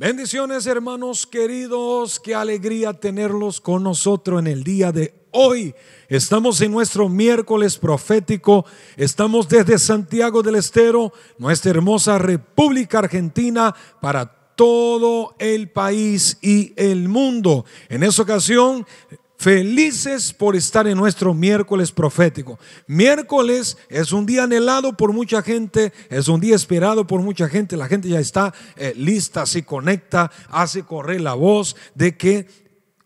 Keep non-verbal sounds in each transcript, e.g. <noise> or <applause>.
Bendiciones hermanos queridos, qué alegría tenerlos con nosotros en el día de hoy. Estamos en nuestro miércoles profético, estamos desde Santiago del Estero, nuestra hermosa República Argentina, para todo el país y el mundo. En esa ocasión Felices por estar en nuestro miércoles profético. Miércoles es un día anhelado por mucha gente, es un día esperado por mucha gente. La gente ya está eh, lista, se conecta, hace correr la voz de que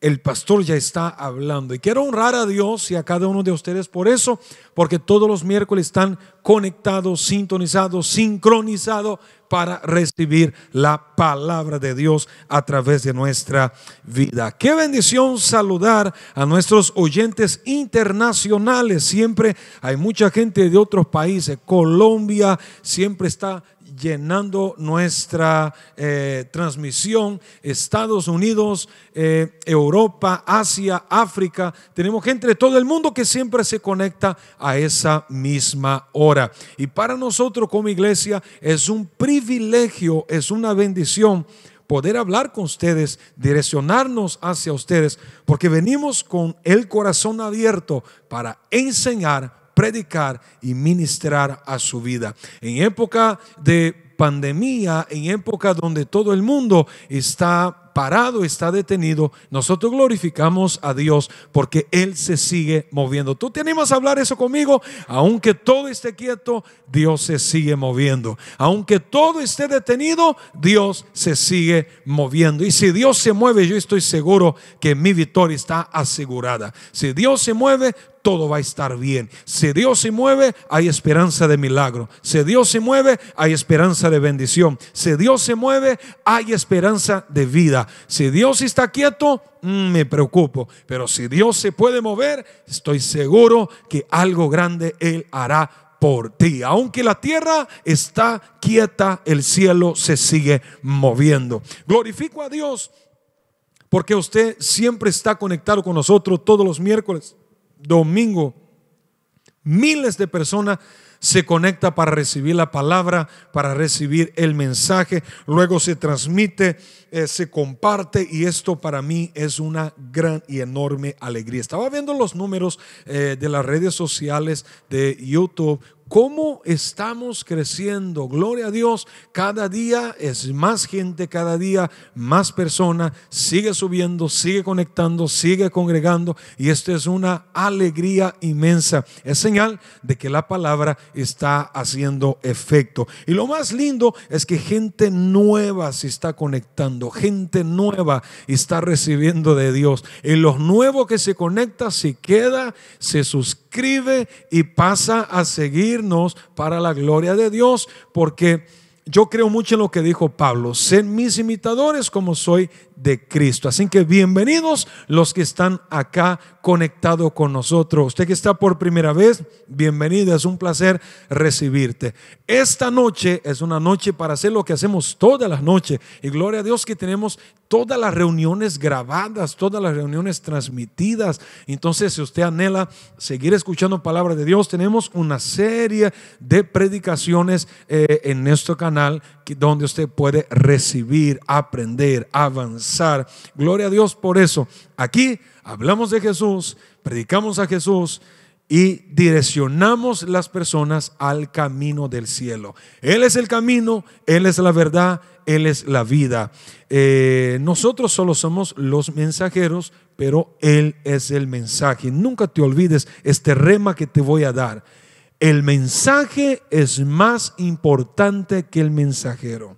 el pastor ya está hablando. Y quiero honrar a Dios y a cada uno de ustedes por eso, porque todos los miércoles están conectados, sintonizados, sincronizados para recibir la palabra de Dios a través de nuestra vida. Qué bendición saludar a nuestros oyentes internacionales. Siempre hay mucha gente de otros países. Colombia siempre está llenando nuestra eh, transmisión, Estados Unidos, eh, Europa, Asia, África. Tenemos gente de todo el mundo que siempre se conecta a esa misma hora. Y para nosotros como iglesia es un privilegio, es una bendición poder hablar con ustedes, direccionarnos hacia ustedes, porque venimos con el corazón abierto para enseñar, predicar y ministrar a su vida. En época de pandemia, en época donde todo el mundo está parado, está detenido, nosotros glorificamos a Dios porque Él se sigue moviendo. ¿Tú te animas a hablar eso conmigo? Aunque todo esté quieto, Dios se sigue moviendo. Aunque todo esté detenido, Dios se sigue moviendo. Y si Dios se mueve, yo estoy seguro que mi victoria está asegurada. Si Dios se mueve, todo va a estar bien. Si Dios se mueve, hay esperanza de milagro. Si Dios se mueve, hay esperanza de bendición. Si Dios se mueve, hay esperanza de vida si Dios está quieto, mm, me preocupo. Pero si Dios se puede mover, estoy seguro que algo grande Él hará por ti. Aunque la tierra está quieta, el cielo se sigue moviendo. Glorifico a Dios porque usted siempre está conectado con nosotros todos los miércoles, domingo. Miles de personas se conecta para recibir la palabra, para recibir el mensaje, luego se transmite, eh, se comparte y esto para mí es una gran y enorme alegría. Estaba viendo los números eh, de las redes sociales de YouTube, cómo estamos creciendo. Gloria a Dios, cada día es más gente, cada día más personas, sigue subiendo, sigue conectando, sigue congregando y esto es una alegría inmensa. Es señal de que la palabra está haciendo efecto. Y lo más lindo es que gente nueva se está conectando, gente nueva está recibiendo de Dios. Y los nuevos que se conecta se queda, se suscribe y pasa a seguir para la gloria de Dios, porque yo creo mucho en lo que dijo Pablo, ser mis imitadores como soy de Cristo. Así que bienvenidos los que están acá conectados con nosotros. Usted que está por primera vez, bienvenido, es un placer recibirte. Esta noche es una noche para hacer lo que hacemos todas las noches. Y gloria a Dios que tenemos todas las reuniones grabadas, todas las reuniones transmitidas. Entonces, si usted anhela seguir escuchando palabra de Dios, tenemos una serie de predicaciones eh, en nuestro canal donde usted puede recibir, aprender, avanzar. Gloria a Dios por eso. Aquí hablamos de Jesús, predicamos a Jesús y direccionamos las personas al camino del cielo. Él es el camino, Él es la verdad, Él es la vida. Eh, nosotros solo somos los mensajeros, pero Él es el mensaje. Nunca te olvides este rema que te voy a dar. El mensaje es más importante que el mensajero.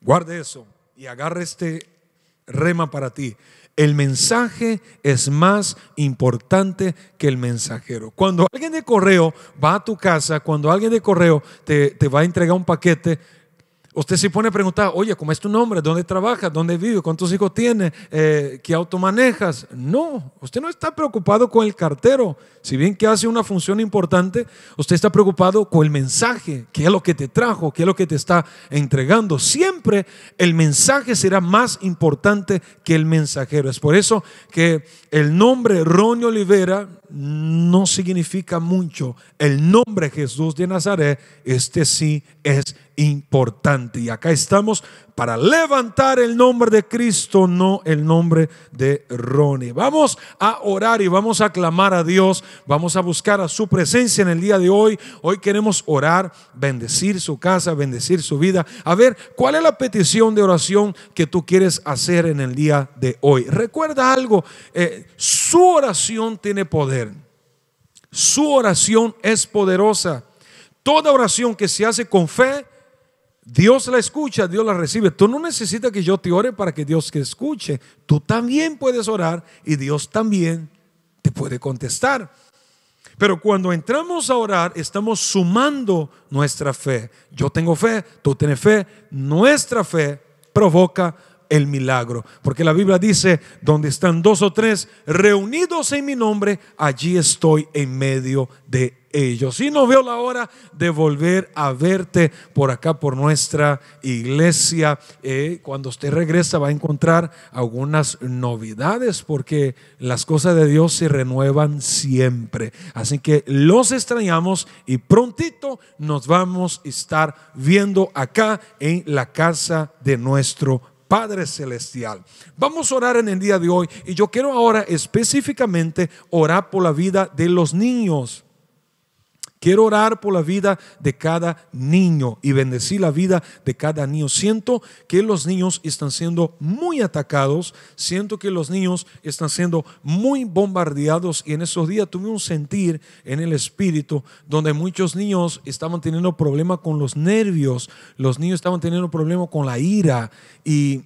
Guarde eso y agarre este rema para ti. El mensaje es más importante que el mensajero. Cuando alguien de correo va a tu casa, cuando alguien de correo te, te va a entregar un paquete, Usted se pone a preguntar, oye, ¿cómo es tu nombre? ¿Dónde trabajas? ¿Dónde vive? ¿Cuántos hijos tienes? Eh, ¿Qué auto manejas? No, usted no está preocupado con el cartero. Si bien que hace una función importante, usted está preocupado con el mensaje, qué es lo que te trajo, qué es lo que te está entregando. Siempre el mensaje será más importante que el mensajero. Es por eso que el nombre Ronnie Olivera no significa mucho. El nombre Jesús de Nazaret, este sí es importante. Y acá estamos para levantar el nombre de Cristo, no el nombre de Ronnie. Vamos a orar y vamos a clamar a Dios, vamos a buscar a su presencia en el día de hoy. Hoy queremos orar, bendecir su casa, bendecir su vida. A ver, ¿cuál es la petición de oración que tú quieres hacer en el día de hoy? Recuerda algo, eh, su oración tiene poder, su oración es poderosa. Toda oración que se hace con fe Dios la escucha, Dios la recibe. Tú no necesitas que yo te ore para que Dios te escuche. Tú también puedes orar y Dios también te puede contestar. Pero cuando entramos a orar, estamos sumando nuestra fe. Yo tengo fe, tú tienes fe. Nuestra fe provoca el milagro. Porque la Biblia dice, donde están dos o tres reunidos en mi nombre, allí estoy en medio de ellos. Y no veo la hora de volver a verte por acá, por nuestra iglesia. Eh, cuando usted regresa va a encontrar algunas novedades porque las cosas de Dios se renuevan siempre. Así que los extrañamos y prontito nos vamos a estar viendo acá en la casa de nuestro Padre Celestial. Vamos a orar en el día de hoy y yo quiero ahora específicamente orar por la vida de los niños. Quiero orar por la vida de cada niño y bendecir la vida de cada niño. Siento que los niños están siendo muy atacados, siento que los niños están siendo muy bombardeados y en esos días tuve un sentir en el espíritu donde muchos niños estaban teniendo problemas con los nervios, los niños estaban teniendo problemas con la ira y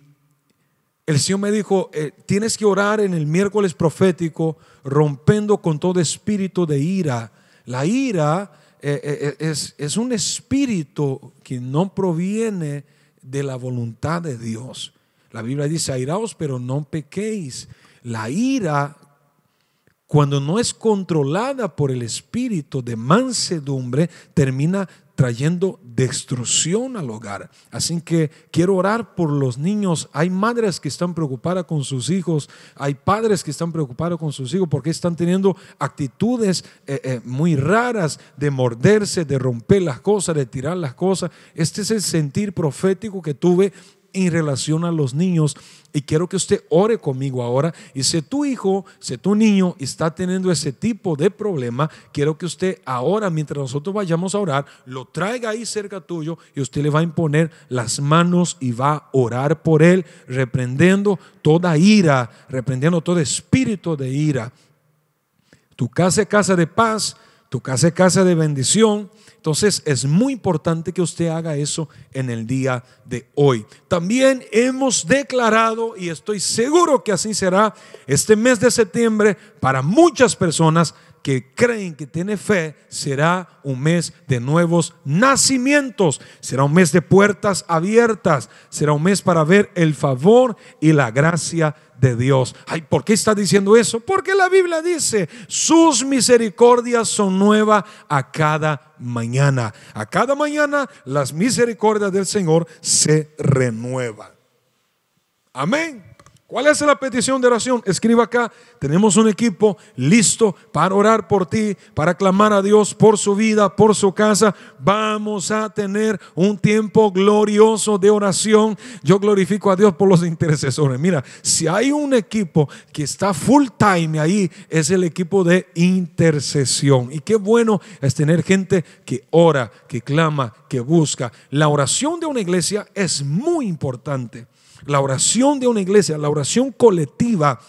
el Señor me dijo, eh, tienes que orar en el miércoles profético rompiendo con todo espíritu de ira la ira eh, eh, eh, es, es un espíritu que no proviene de la voluntad de Dios. La Biblia dice, airaos, pero no pequéis. La ira, cuando no es controlada por el espíritu de mansedumbre, termina trayendo destrucción al hogar. Así que quiero orar por los niños. Hay madres que están preocupadas con sus hijos, hay padres que están preocupados con sus hijos porque están teniendo actitudes eh, eh, muy raras de morderse, de romper las cosas, de tirar las cosas. Este es el sentir profético que tuve en relación a los niños y quiero que usted ore conmigo ahora. Y si tu hijo, si tu niño está teniendo ese tipo de problema, quiero que usted ahora, mientras nosotros vayamos a orar, lo traiga ahí cerca tuyo y usted le va a imponer las manos y va a orar por él, reprendiendo toda ira, reprendiendo todo espíritu de ira. Tu casa es casa de paz, tu casa es casa de bendición. Entonces es muy importante que usted haga eso en el día de hoy. También hemos declarado, y estoy seguro que así será, este mes de septiembre para muchas personas que creen que tiene fe, será un mes de nuevos nacimientos, será un mes de puertas abiertas, será un mes para ver el favor y la gracia de Dios. Ay, ¿por qué está diciendo eso? Porque la Biblia dice, sus misericordias son nuevas a cada mañana. A cada mañana las misericordias del Señor se renuevan. Amén. ¿Cuál es la petición de oración? Escriba acá. Tenemos un equipo listo para orar por ti, para clamar a Dios por su vida, por su casa. Vamos a tener un tiempo glorioso de oración. Yo glorifico a Dios por los intercesores. Mira, si hay un equipo que está full time ahí, es el equipo de intercesión. Y qué bueno es tener gente que ora, que clama, que busca. La oración de una iglesia es muy importante. La oración de una iglesia, la oración colectiva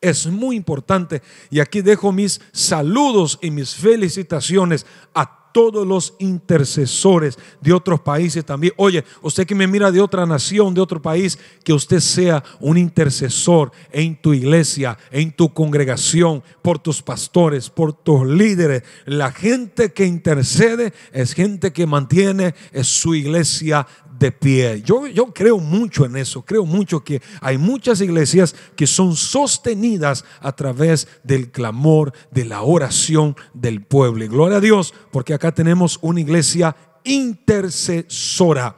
es muy importante. Y aquí dejo mis saludos y mis felicitaciones a todos los intercesores de otros países también. Oye, usted que me mira de otra nación, de otro país, que usted sea un intercesor en tu iglesia, en tu congregación, por tus pastores, por tus líderes. La gente que intercede es gente que mantiene su iglesia de pie. Yo, yo creo mucho en eso, creo mucho que hay muchas iglesias que son sostenidas a través del clamor, de la oración del pueblo. Y gloria a Dios, porque acá tenemos una iglesia intercesora.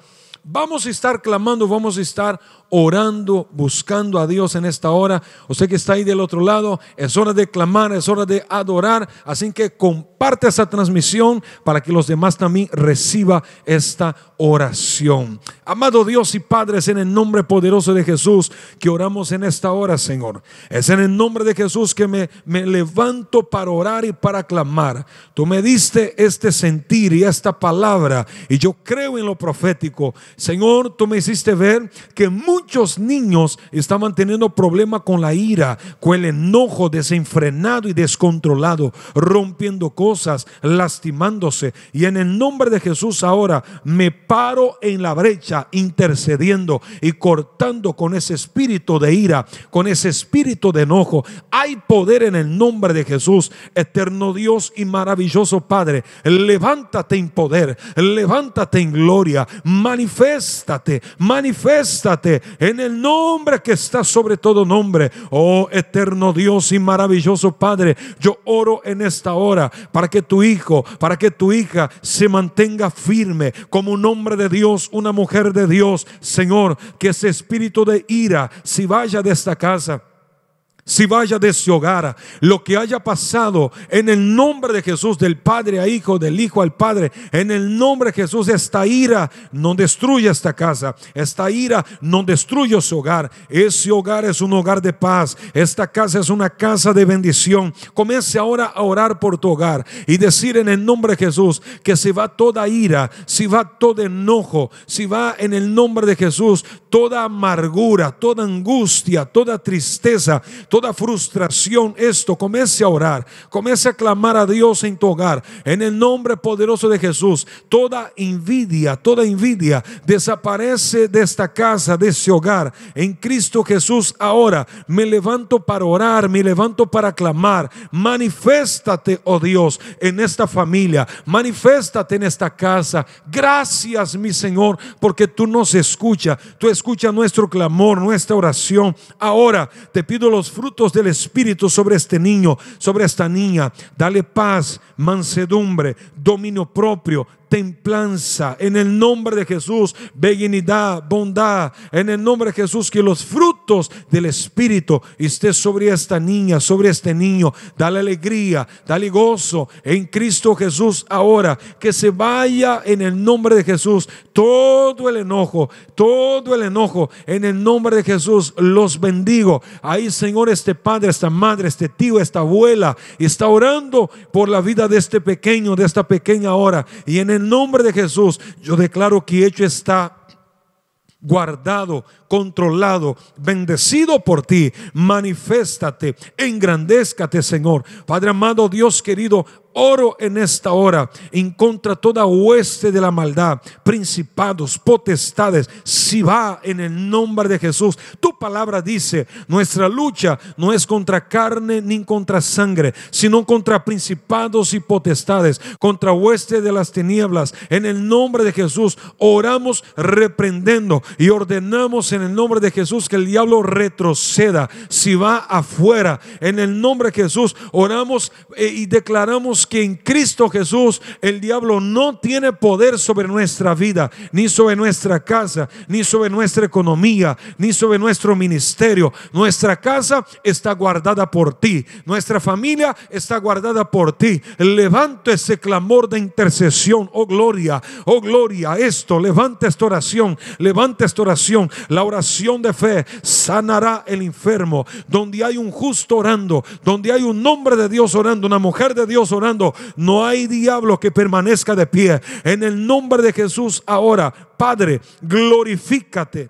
Vamos a estar clamando, vamos a estar orando, buscando a Dios en esta hora. O Usted que está ahí del otro lado, es hora de clamar, es hora de adorar. Así que comparte esa transmisión para que los demás también reciba esta oración. Amado Dios y Padre, es en el nombre poderoso de Jesús que oramos en esta hora, Señor. Es en el nombre de Jesús que me, me levanto para orar y para clamar. Tú me diste este sentir y esta palabra y yo creo en lo profético. Señor, tú me hiciste ver que muchos muchos niños estaban teniendo problema con la ira, con el enojo desenfrenado y descontrolado, rompiendo cosas, lastimándose. Y en el nombre de Jesús ahora me paro en la brecha intercediendo y cortando con ese espíritu de ira, con ese espíritu de enojo. Hay poder en el nombre de Jesús, eterno Dios y maravilloso Padre. Levántate en poder, levántate en gloria, manifiéstate, manifiéstate en el nombre que está sobre todo nombre. Oh eterno Dios y maravilloso Padre, yo oro en esta hora para que tu hijo, para que tu hija se mantenga firme como un hombre de Dios, una mujer de Dios. Señor, que ese espíritu de ira si vaya de esta casa si vaya de ese hogar, lo que haya pasado en el nombre de Jesús, del Padre a Hijo, del Hijo al Padre, en el nombre de Jesús, esta ira no destruye esta casa, esta ira no destruye su hogar, ese hogar es un hogar de paz, esta casa es una casa de bendición. Comience ahora a orar por tu hogar y decir en el nombre de Jesús que si va toda ira, si va todo enojo, si va en el nombre de Jesús toda amargura, toda angustia, toda tristeza, toda frustración, esto, comience a orar, comience a clamar a Dios en tu hogar, en el nombre poderoso de Jesús. Toda envidia, toda envidia desaparece de esta casa, de ese hogar. En Cristo Jesús ahora me levanto para orar, me levanto para clamar. Manifiéstate, oh Dios, en esta familia, manifiéstate en esta casa. Gracias, mi Señor, porque tú nos escuchas, tú escuchas nuestro clamor, nuestra oración. Ahora te pido los frutos frutos del Espíritu sobre este niño, sobre esta niña. Dale paz, mansedumbre, dominio propio, templanza. En el nombre de Jesús, benignidad, bondad. En el nombre de Jesús, que los frutos del Espíritu esté sobre esta niña, sobre este niño. Dale alegría, dale gozo en Cristo Jesús ahora. Que se vaya en el nombre de Jesús todo el enojo, todo el enojo en el nombre de Jesús. Los bendigo. Ahí, Señor, este padre, esta madre, este tío, esta abuela está orando por la vida de este pequeño, de esta pequeña hora. Y en el nombre de Jesús, yo declaro que hecho está guardado, controlado, bendecido por ti. Manifiéstate, engrandézcate, Señor. Padre amado, Dios querido, oro en esta hora en contra toda hueste de la maldad, principados, potestades, si va en el nombre de Jesús. Tu palabra dice, nuestra lucha no es contra carne ni contra sangre, sino contra principados y potestades, contra hueste de las tinieblas. En el nombre de Jesús oramos reprendiendo y ordenamos en el nombre de Jesús que el diablo retroceda si va afuera. En el nombre de Jesús oramos eh, y declaramos que en Cristo Jesús el diablo no tiene poder sobre nuestra vida, ni sobre nuestra casa, ni sobre nuestra economía, ni sobre nuestro ministerio. Nuestra casa está guardada por ti. Nuestra familia está guardada por ti. Levanta ese clamor de intercesión. Oh gloria, oh gloria. Esto, levanta esta oración, levanta esta oración. La oración de fe sanará el enfermo. Donde hay un justo orando, donde hay un hombre de Dios orando, una mujer de Dios orando, no hay diablo que permanezca de pie. En el nombre de Jesús ahora, Padre, glorifícate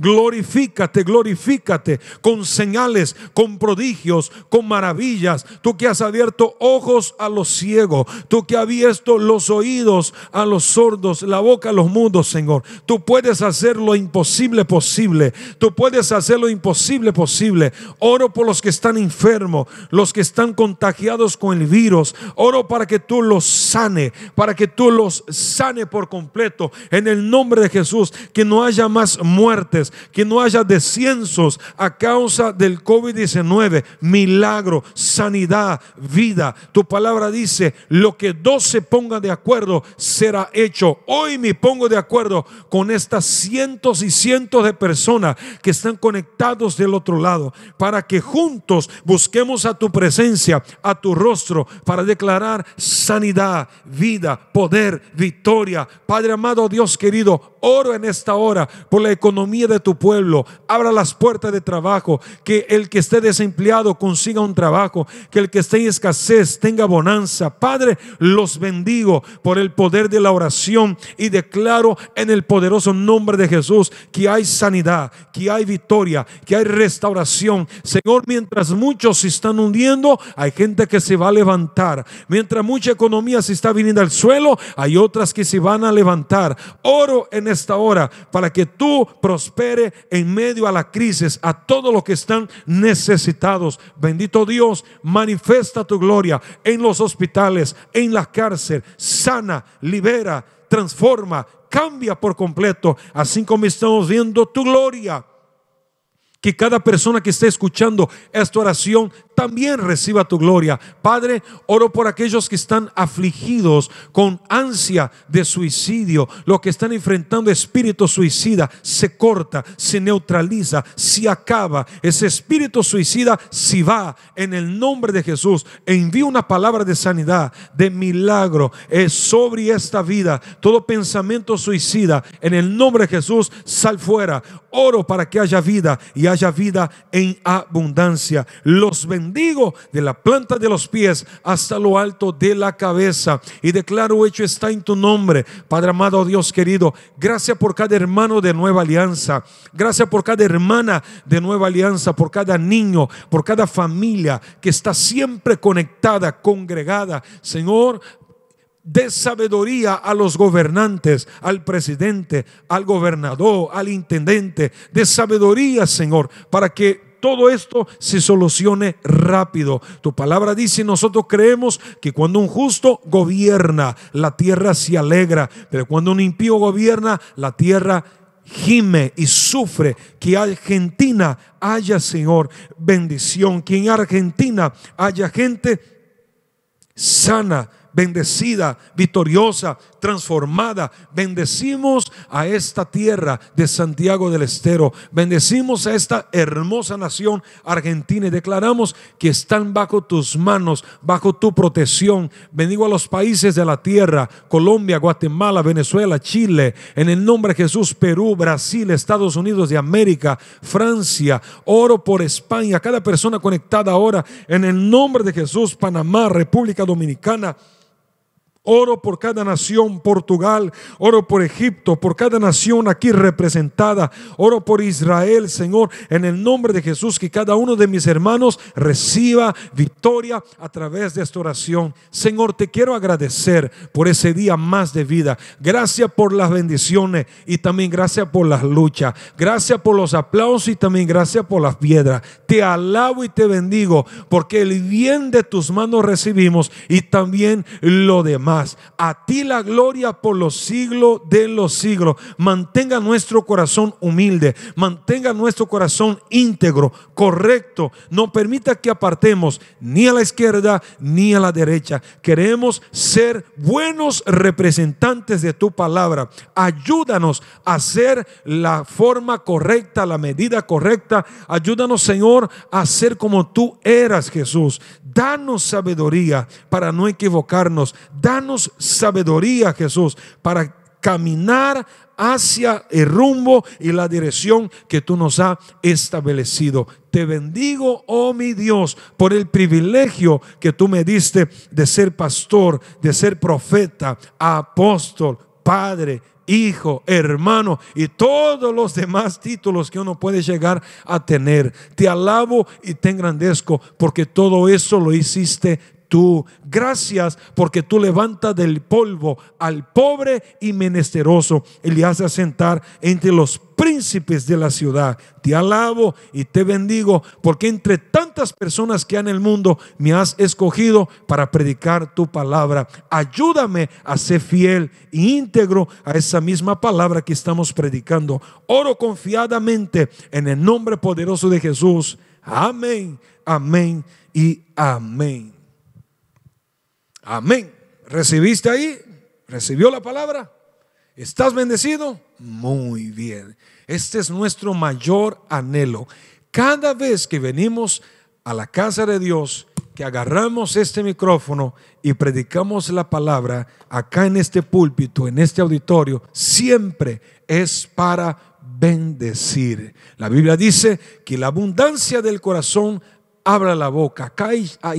Glorifícate, glorifícate con señales, con prodigios, con maravillas. Tú que has abierto ojos a los ciegos, tú que has abierto los oídos a los sordos, la boca a los mudos, Señor. Tú puedes hacer lo imposible posible. Tú puedes hacer lo imposible posible. Oro por los que están enfermos, los que están contagiados con el virus. Oro para que tú los sane, para que tú los sane por completo. En el nombre de Jesús, que no haya más muertes que no haya descensos a causa del COVID-19. Milagro, sanidad, vida. Tu palabra dice, lo que dos se pongan de acuerdo será hecho. Hoy me pongo de acuerdo con estas cientos y cientos de personas que están conectados del otro lado, para que juntos busquemos a tu presencia, a tu rostro, para declarar sanidad, vida, poder, victoria. Padre amado, Dios querido, oro en esta hora por la economía de tu pueblo, abra las puertas de trabajo, que el que esté desempleado consiga un trabajo, que el que esté en escasez tenga bonanza. Padre, los bendigo por el poder de la oración y declaro en el poderoso nombre de Jesús que hay sanidad, que hay victoria, que hay restauración. Señor, mientras muchos se están hundiendo, hay gente que se va a levantar. Mientras mucha economía se está viniendo al suelo, hay otras que se van a levantar. Oro en esta hora para que tú prosperes en medio a la crisis, a todos los que están necesitados. Bendito Dios, manifiesta tu gloria en los hospitales, en la cárcel, sana, libera, transforma, cambia por completo, así como estamos viendo tu gloria. Que cada persona que esté escuchando esta oración también reciba tu gloria. Padre, oro por aquellos que están afligidos con ansia de suicidio, los que están enfrentando espíritu suicida, se corta, se neutraliza, se acaba. Ese espíritu suicida si va en el nombre de Jesús. E envío una palabra de sanidad, de milagro eh, sobre esta vida. Todo pensamiento suicida en el nombre de Jesús sal fuera. Oro para que haya vida y haya vida en abundancia. Los bendiga Digo de la planta de los pies hasta lo alto de la cabeza. Y declaro hecho está en tu nombre, Padre amado oh Dios querido. Gracias por cada hermano de nueva alianza. Gracias por cada hermana de nueva alianza, por cada niño, por cada familia que está siempre conectada, congregada. Señor, de sabiduría a los gobernantes, al presidente, al gobernador, al intendente, de sabiduría, Señor, para que todo esto se solucione rápido. Tu palabra dice, nosotros creemos que cuando un justo gobierna, la tierra se alegra, pero cuando un impío gobierna, la tierra gime y sufre que Argentina haya, Señor, bendición, que en Argentina haya gente sana, bendecida, victoriosa, transformada. Bendecimos a esta tierra de Santiago del Estero. Bendecimos a esta hermosa nación argentina y declaramos que están bajo tus manos, bajo tu protección. Bendigo a los países de la tierra, Colombia, Guatemala, Venezuela, Chile, en el nombre de Jesús, Perú, Brasil, Estados Unidos de América, Francia. Oro por España, cada persona conectada ahora en el nombre de Jesús, Panamá, República Dominicana. Oro por cada nación, Portugal, oro por Egipto, por cada nación aquí representada, oro por Israel, Señor, en el nombre de Jesús, que cada uno de mis hermanos reciba victoria a través de esta oración. Señor, te quiero agradecer por ese día más de vida. Gracias por las bendiciones y también gracias por las luchas. Gracias por los aplausos y también gracias por las piedras. Te alabo y te bendigo porque el bien de tus manos recibimos y también lo demás a ti la gloria por los siglos de los siglos. Mantenga nuestro corazón humilde, mantenga nuestro corazón íntegro, correcto. No permita que apartemos ni a la izquierda ni a la derecha. Queremos ser buenos representantes de tu palabra. Ayúdanos a ser la forma correcta, la medida correcta. Ayúdanos, Señor, a ser como tú eras, Jesús. Danos sabiduría para no equivocarnos. Danos sabiduría, Jesús, para caminar hacia el rumbo y la dirección que tú nos has establecido. Te bendigo, oh mi Dios, por el privilegio que tú me diste de ser pastor, de ser profeta, apóstol, padre, hijo, hermano y todos los demás títulos que uno puede llegar a tener. Te alabo y te engrandezco porque todo eso lo hiciste tú. Gracias porque tú levantas del polvo al pobre y menesteroso y le haces sentar entre los príncipes de la ciudad. Te alabo y te bendigo porque entre tantas personas que hay en el mundo me has escogido para predicar tu palabra. Ayúdame a ser fiel e íntegro a esa misma palabra que estamos predicando. Oro confiadamente en el nombre poderoso de Jesús. Amén, amén y amén. Amén. ¿Recibiste ahí? ¿Recibió la palabra? ¿Estás bendecido? Muy bien. Este es nuestro mayor anhelo. Cada vez que venimos a la casa de Dios, que agarramos este micrófono y predicamos la palabra acá en este púlpito, en este auditorio, siempre es para bendecir. La Biblia dice que la abundancia del corazón abra la boca, acá está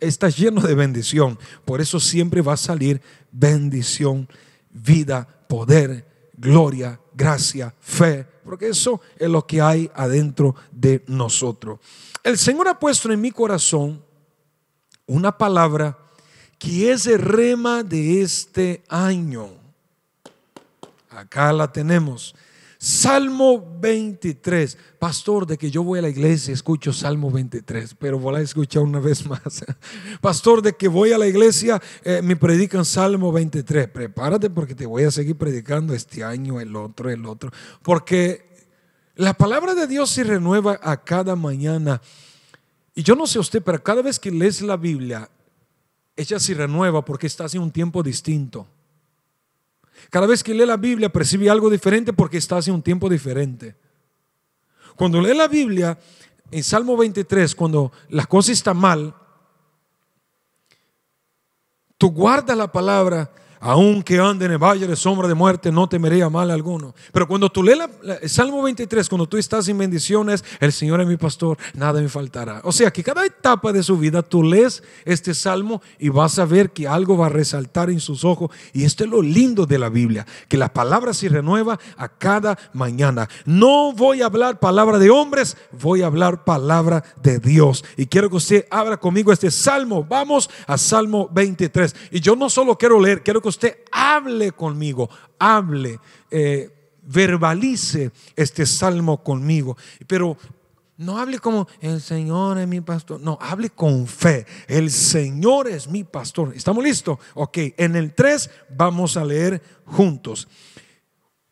estoy, lleno de bendición. Por eso siempre va a salir bendición, vida, poder, gloria, gracia, fe, porque eso es lo que hay adentro de nosotros. El Señor ha puesto en mi corazón una palabra que es el rema de este año. Acá la tenemos. Salmo 23. Pastor, de que yo voy a la iglesia escucho Salmo 23, pero voy a escuchar una vez más. <laughs> Pastor, de que voy a la iglesia eh, me predican Salmo 23. Prepárate porque te voy a seguir predicando este año, el otro, el otro. Porque la palabra de Dios se renueva a cada mañana. Y yo no sé usted, pero cada vez que lees la Biblia, ella se renueva porque está en un tiempo distinto. Cada vez que lee la Biblia percibe algo diferente porque está hace un tiempo diferente. Cuando lee la Biblia, en Salmo 23, cuando las cosas están mal, tú guardas la palabra aunque ande en el valle de sombra de muerte, no temería mal alguno. Pero cuando tú lees el Salmo 23, cuando tú estás sin bendiciones, el Señor es mi pastor, nada me faltará. O sea que cada etapa de su vida tú lees este Salmo y vas a ver que algo va a resaltar en sus ojos. Y esto es lo lindo de la Biblia, que la palabra se renueva a cada mañana. No voy a hablar palabra de hombres, voy a hablar palabra de Dios. Y quiero que usted abra conmigo este Salmo. Vamos a Salmo 23. Y yo no solo quiero leer, quiero que usted hable conmigo, hable, eh, verbalice este salmo conmigo. Pero no hable como el Señor es mi pastor. No, hable con fe. El Señor es mi pastor. ¿Estamos listos? Ok, en el 3 vamos a leer juntos.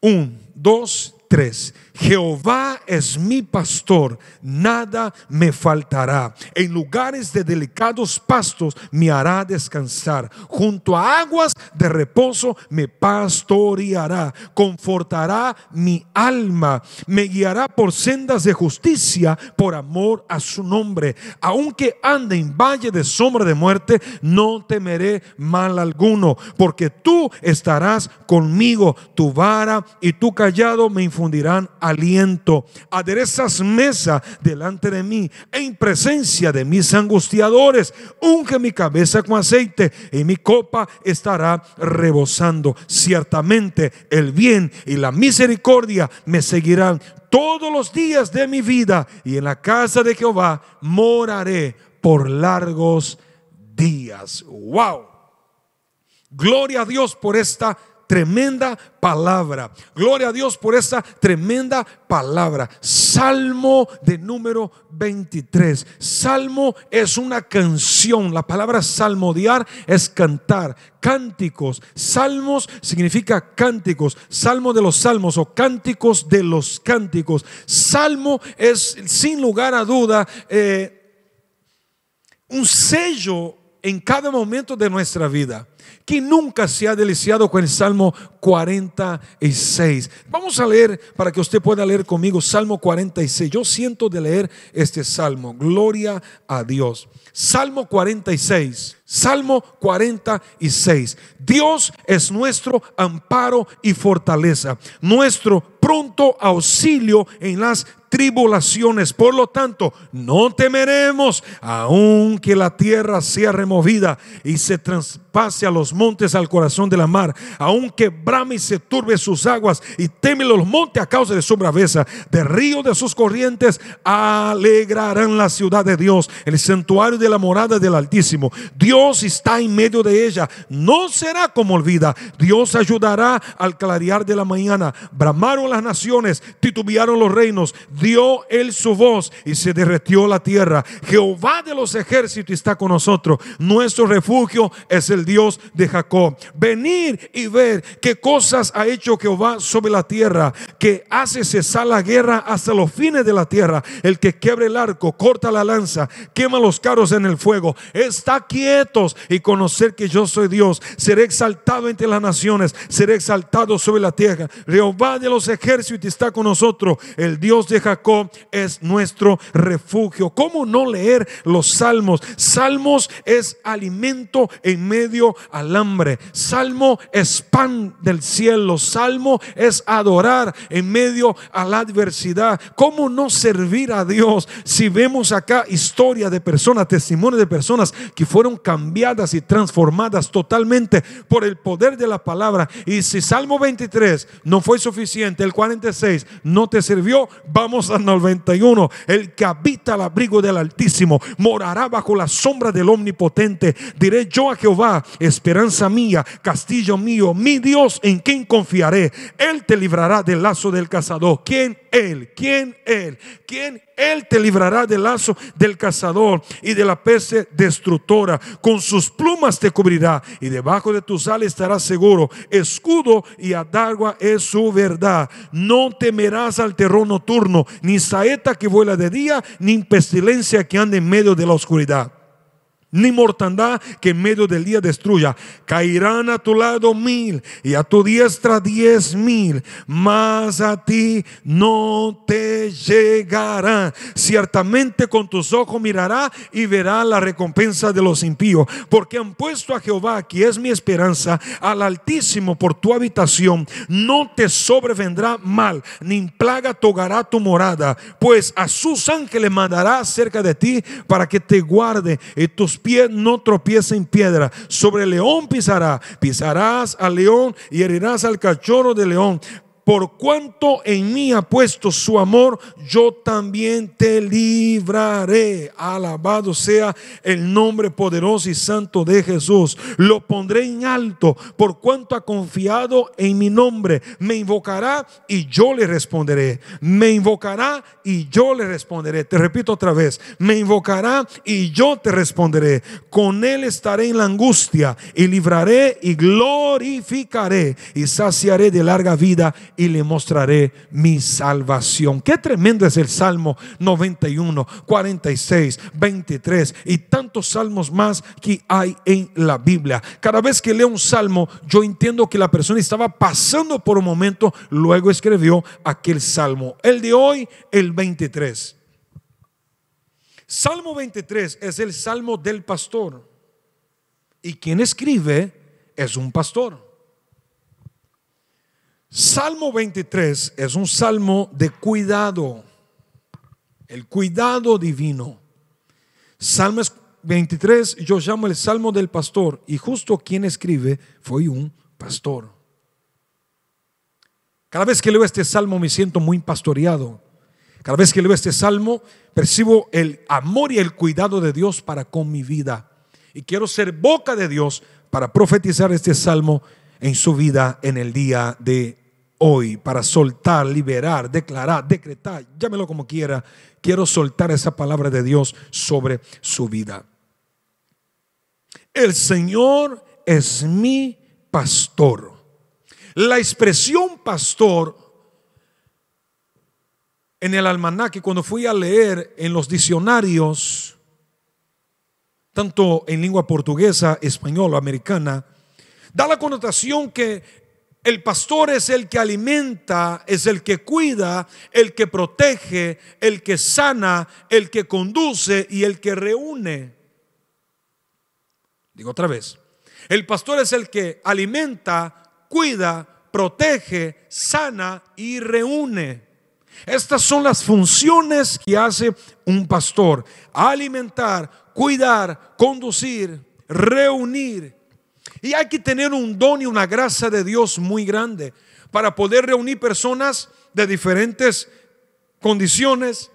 1, 2, 3. Jehová es mi pastor, nada me faltará. En lugares de delicados pastos me hará descansar. Junto a aguas de reposo me pastoreará. Confortará mi alma. Me guiará por sendas de justicia por amor a su nombre. Aunque ande en valle de sombra de muerte, no temeré mal alguno, porque tú estarás conmigo. Tu vara y tu callado me infundirán aliento. Aderezas mesa delante de mí, en presencia de mis angustiadores. Unge mi cabeza con aceite y mi copa estará rebosando. Ciertamente el bien y la misericordia me seguirán todos los días de mi vida y en la casa de Jehová moraré por largos días. ¡Wow! Gloria a Dios por esta tremenda palabra. Gloria a Dios por esta tremenda palabra. Salmo de número 23. Salmo es una canción. La palabra salmodiar es cantar. Cánticos. Salmos significa cánticos. Salmo de los salmos o cánticos de los cánticos. Salmo es sin lugar a duda eh, un sello en cada momento de nuestra vida que nunca se ha deliciado con el Salmo 46? Vamos a leer para que usted pueda leer conmigo Salmo 46. Yo siento de leer este salmo. Gloria a Dios. Salmo 46. Salmo 46. Dios es nuestro amparo y fortaleza, nuestro pronto auxilio en las tribulaciones. Por lo tanto, no temeremos, aunque la tierra sea removida y se traspase a los montes al corazón de la mar, aunque brame y se turbe sus aguas y teme los montes a causa de su braveza, de río de sus corrientes alegrarán la ciudad de Dios, el santuario de la morada del Altísimo. Dios está en medio de ella, no será como olvida. Dios ayudará al clarear de la mañana. Bramaron las naciones, titubearon los reinos dio él su voz y se derretió la tierra. Jehová de los ejércitos está con nosotros. Nuestro refugio es el Dios de Jacob. venir y ver qué cosas ha hecho Jehová sobre la tierra, que hace cesar la guerra hasta los fines de la tierra. El que quiebre el arco, corta la lanza, quema los carros en el fuego. Está quietos y conocer que yo soy Dios. Seré exaltado entre las naciones, seré exaltado sobre la tierra. Jehová de los ejércitos está con nosotros. El Dios de Jacob es nuestro refugio. ¿Cómo no leer los salmos? Salmos es alimento en medio al hambre. Salmo es pan del cielo. Salmo es adorar en medio a la adversidad. ¿Cómo no servir a Dios si vemos acá historia de personas, testimonios de personas que fueron cambiadas y transformadas totalmente por el poder de la palabra? Y si Salmo 23 no fue suficiente, el 46 no te sirvió, vamos 91, el que habita al abrigo del Altísimo morará bajo la sombra del Omnipotente. Diré yo a Jehová, esperanza mía, castillo mío, mi Dios en quien confiaré. Él te librará del lazo del cazador. ¿Quién? Él. ¿Quién? Él. ¿Quién? Él te librará del lazo del cazador y de la peste destructora. Con sus plumas te cubrirá y debajo de tus alas estarás seguro. Escudo y Adagua es su verdad. No temerás al terror nocturno ni saeta que vuela de día, ni pestilencia que ande en medio de la oscuridad ni mortandad que en medio del día destruya. Caerán a tu lado mil y a tu diestra diez mil, mas a ti no te llegará. Ciertamente con tus ojos mirará y verá la recompensa de los impíos, porque han puesto a Jehová, que es mi esperanza, al Altísimo por tu habitación. No te sobrevendrá mal, ni plaga togará tu morada, pues a sus ángeles mandará cerca de ti para que te guarde y tus pie no tropieza en piedra. Sobre león pisará, pisarás al león y herirás al cachorro de león por cuanto en mí ha puesto su amor, yo también te libraré. Alabado sea el nombre poderoso y santo de Jesús. Lo pondré en alto, por cuanto ha confiado en mi nombre. Me invocará y yo le responderé. Me invocará y yo le responderé. Te repito otra vez, me invocará y yo te responderé. Con él estaré en la angustia y libraré y glorificaré y saciaré de larga vida y le mostraré mi salvación. Qué tremendo es el Salmo 91, 46, 23 y tantos salmos más que hay en la Biblia. Cada vez que leo un salmo, yo entiendo que la persona estaba pasando por un momento, luego escribió aquel salmo. El de hoy, el 23. Salmo 23 es el salmo del pastor. Y quien escribe es un pastor. Salmo 23 es un salmo de cuidado, el cuidado divino. Salmo 23 yo llamo el salmo del pastor y justo quien escribe fue un pastor. Cada vez que leo este salmo me siento muy pastoreado. Cada vez que leo este salmo percibo el amor y el cuidado de Dios para con mi vida. Y quiero ser boca de Dios para profetizar este salmo en su vida en el día de hoy para soltar, liberar, declarar, decretar, llámelo como quiera. Quiero soltar esa palabra de Dios sobre su vida. El Señor es mi pastor. La expresión pastor en el almanaque, cuando fui a leer en los diccionarios, tanto en lengua portuguesa, española, americana, da la connotación que el pastor es el que alimenta, es el que cuida, el que protege, el que sana, el que conduce y el que reúne. Digo otra vez, el pastor es el que alimenta, cuida, protege, sana y reúne. Estas son las funciones que hace un pastor. Alimentar, cuidar, conducir, reunir y hay que tener un don y una gracia de Dios muy grande para poder reunir personas de diferentes condiciones,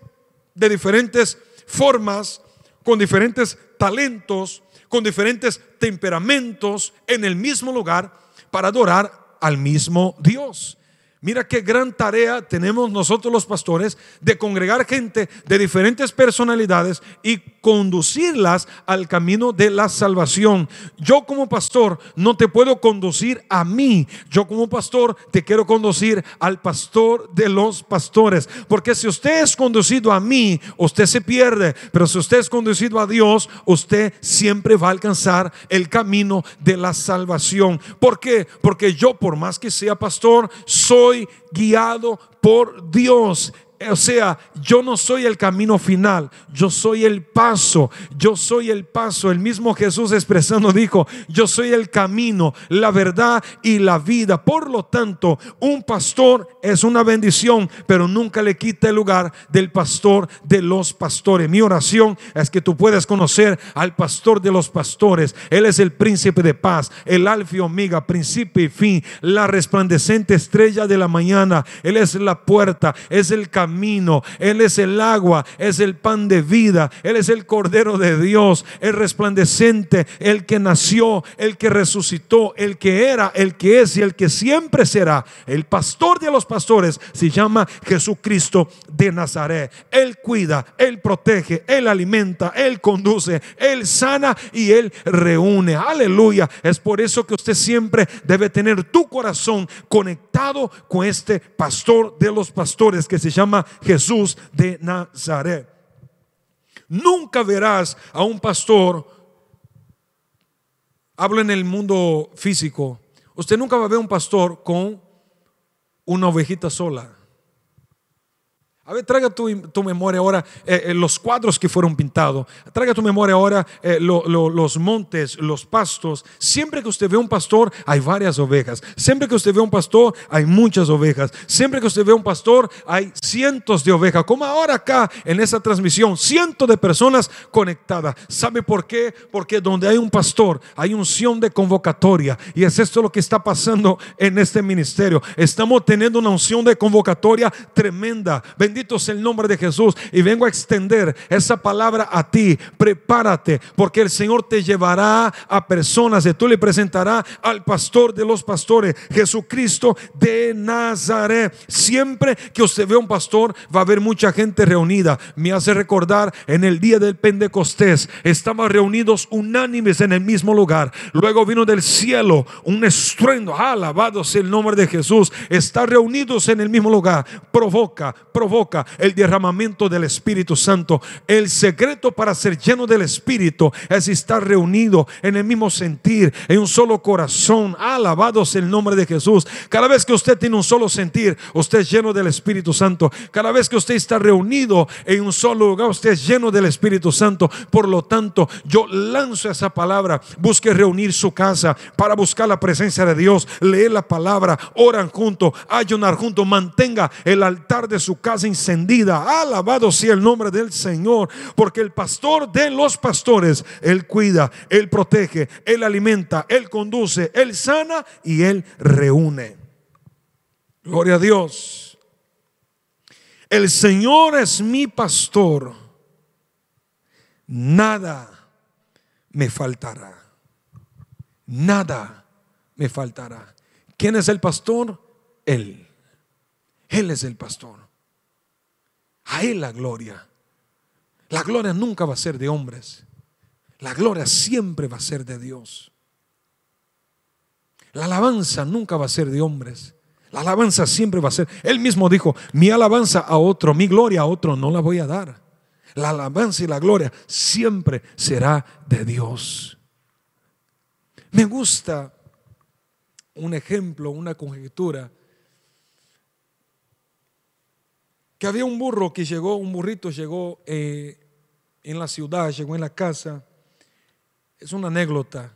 de diferentes formas, con diferentes talentos, con diferentes temperamentos en el mismo lugar para adorar al mismo Dios. Mira qué gran tarea tenemos nosotros los pastores de congregar gente de diferentes personalidades y conducirlas al camino de la salvación. Yo como pastor no te puedo conducir a mí. Yo como pastor te quiero conducir al pastor de los pastores. Porque si usted es conducido a mí, usted se pierde. Pero si usted es conducido a Dios, usted siempre va a alcanzar el camino de la salvación. ¿Por qué? Porque yo por más que sea pastor, soy soy guiado por Dios o sea, yo no soy el camino final, yo soy el paso, yo soy el paso. El mismo Jesús expresando dijo, yo soy el camino, la verdad y la vida. Por lo tanto, un pastor es una bendición, pero nunca le quita el lugar del pastor de los pastores. Mi oración es que tú puedas conocer al pastor de los pastores. Él es el príncipe de paz, el alfa y omega, principio y fin, la resplandeciente estrella de la mañana. Él es la puerta, es el camino camino, Él es el agua, es el pan de vida, Él es el Cordero de Dios, el resplandecente, el que nació, el que resucitó, el que era, el que es y el que siempre será. El pastor de los pastores se llama Jesucristo de Nazaret. Él cuida, Él protege, Él alimenta, Él conduce, Él sana y Él reúne. Aleluya. Es por eso que usted siempre debe tener tu corazón conectado con este pastor de los pastores que se llama Jesús de Nazaret. Nunca verás a un pastor, hablo en el mundo físico, usted nunca va a ver un pastor con una ovejita sola. A ver, traiga tu, memoria ahora eh, eh, los cuadros que fueron pintados. Traiga tu memoria ahora eh, los montes, los pastos. Siempre que usted ve un pastor, hay varias ovejas. Siempre que usted ve un pastor, hay muchas ovejas. Siempre que usted ve un pastor, hay cientos de ovejas. Como ahora acá en esa transmisión, cientos de personas conectadas. ¿Sabe por qué? Porque donde hay un pastor, hay unción de convocatoria. Y es esto lo que está pasando en este ministerio. Estamos teniendo una unción de convocatoria tremenda. Bendito Bendito el nombre de Jesús. Y vengo a extender esa palabra a ti. Prepárate porque el Señor te llevará a personas y tú le presentarás al pastor de los pastores, Jesucristo de Nazaret. Siempre que usted vea un pastor va a haber mucha gente reunida. Me hace recordar en el día del Pentecostés. estamos reunidos unánimes en el mismo lugar. Luego vino del cielo un estruendo. Alabado el nombre de Jesús. están reunidos en el mismo lugar provoca, provoca el derramamiento del Espíritu Santo. El secreto para ser lleno del Espíritu es estar reunido en el mismo sentir, en un solo corazón. Alabados el nombre de Jesús. Cada vez que usted tiene un solo sentir, usted es lleno del Espíritu Santo. Cada vez que usted está reunido en un solo lugar, usted es lleno del Espíritu Santo. Por lo tanto, yo lanzo esa palabra. Busque reunir su casa para buscar la presencia de Dios, lee la palabra, oran juntos, ayunar juntos, mantenga el altar de su casa encendida. Alabado sea el nombre del Señor, porque el pastor de los pastores, Él cuida, Él protege, Él alimenta, Él conduce, Él sana y Él reúne. Gloria a Dios. El Señor es mi pastor. Nada me faltará. Nada me faltará. ¿Quién es el pastor? Él. Él es el pastor. A Él la gloria. La gloria nunca va a ser de hombres. La gloria siempre va a ser de Dios. La alabanza nunca va a ser de hombres. La alabanza siempre va a ser. Él mismo dijo, mi alabanza a otro, mi gloria a otro no la voy a dar. La alabanza y la gloria siempre será de Dios. Me gusta un ejemplo, una conjetura que había un burro que llegó, un burrito llegó eh, en la ciudad, llegó en la casa. Es una anécdota.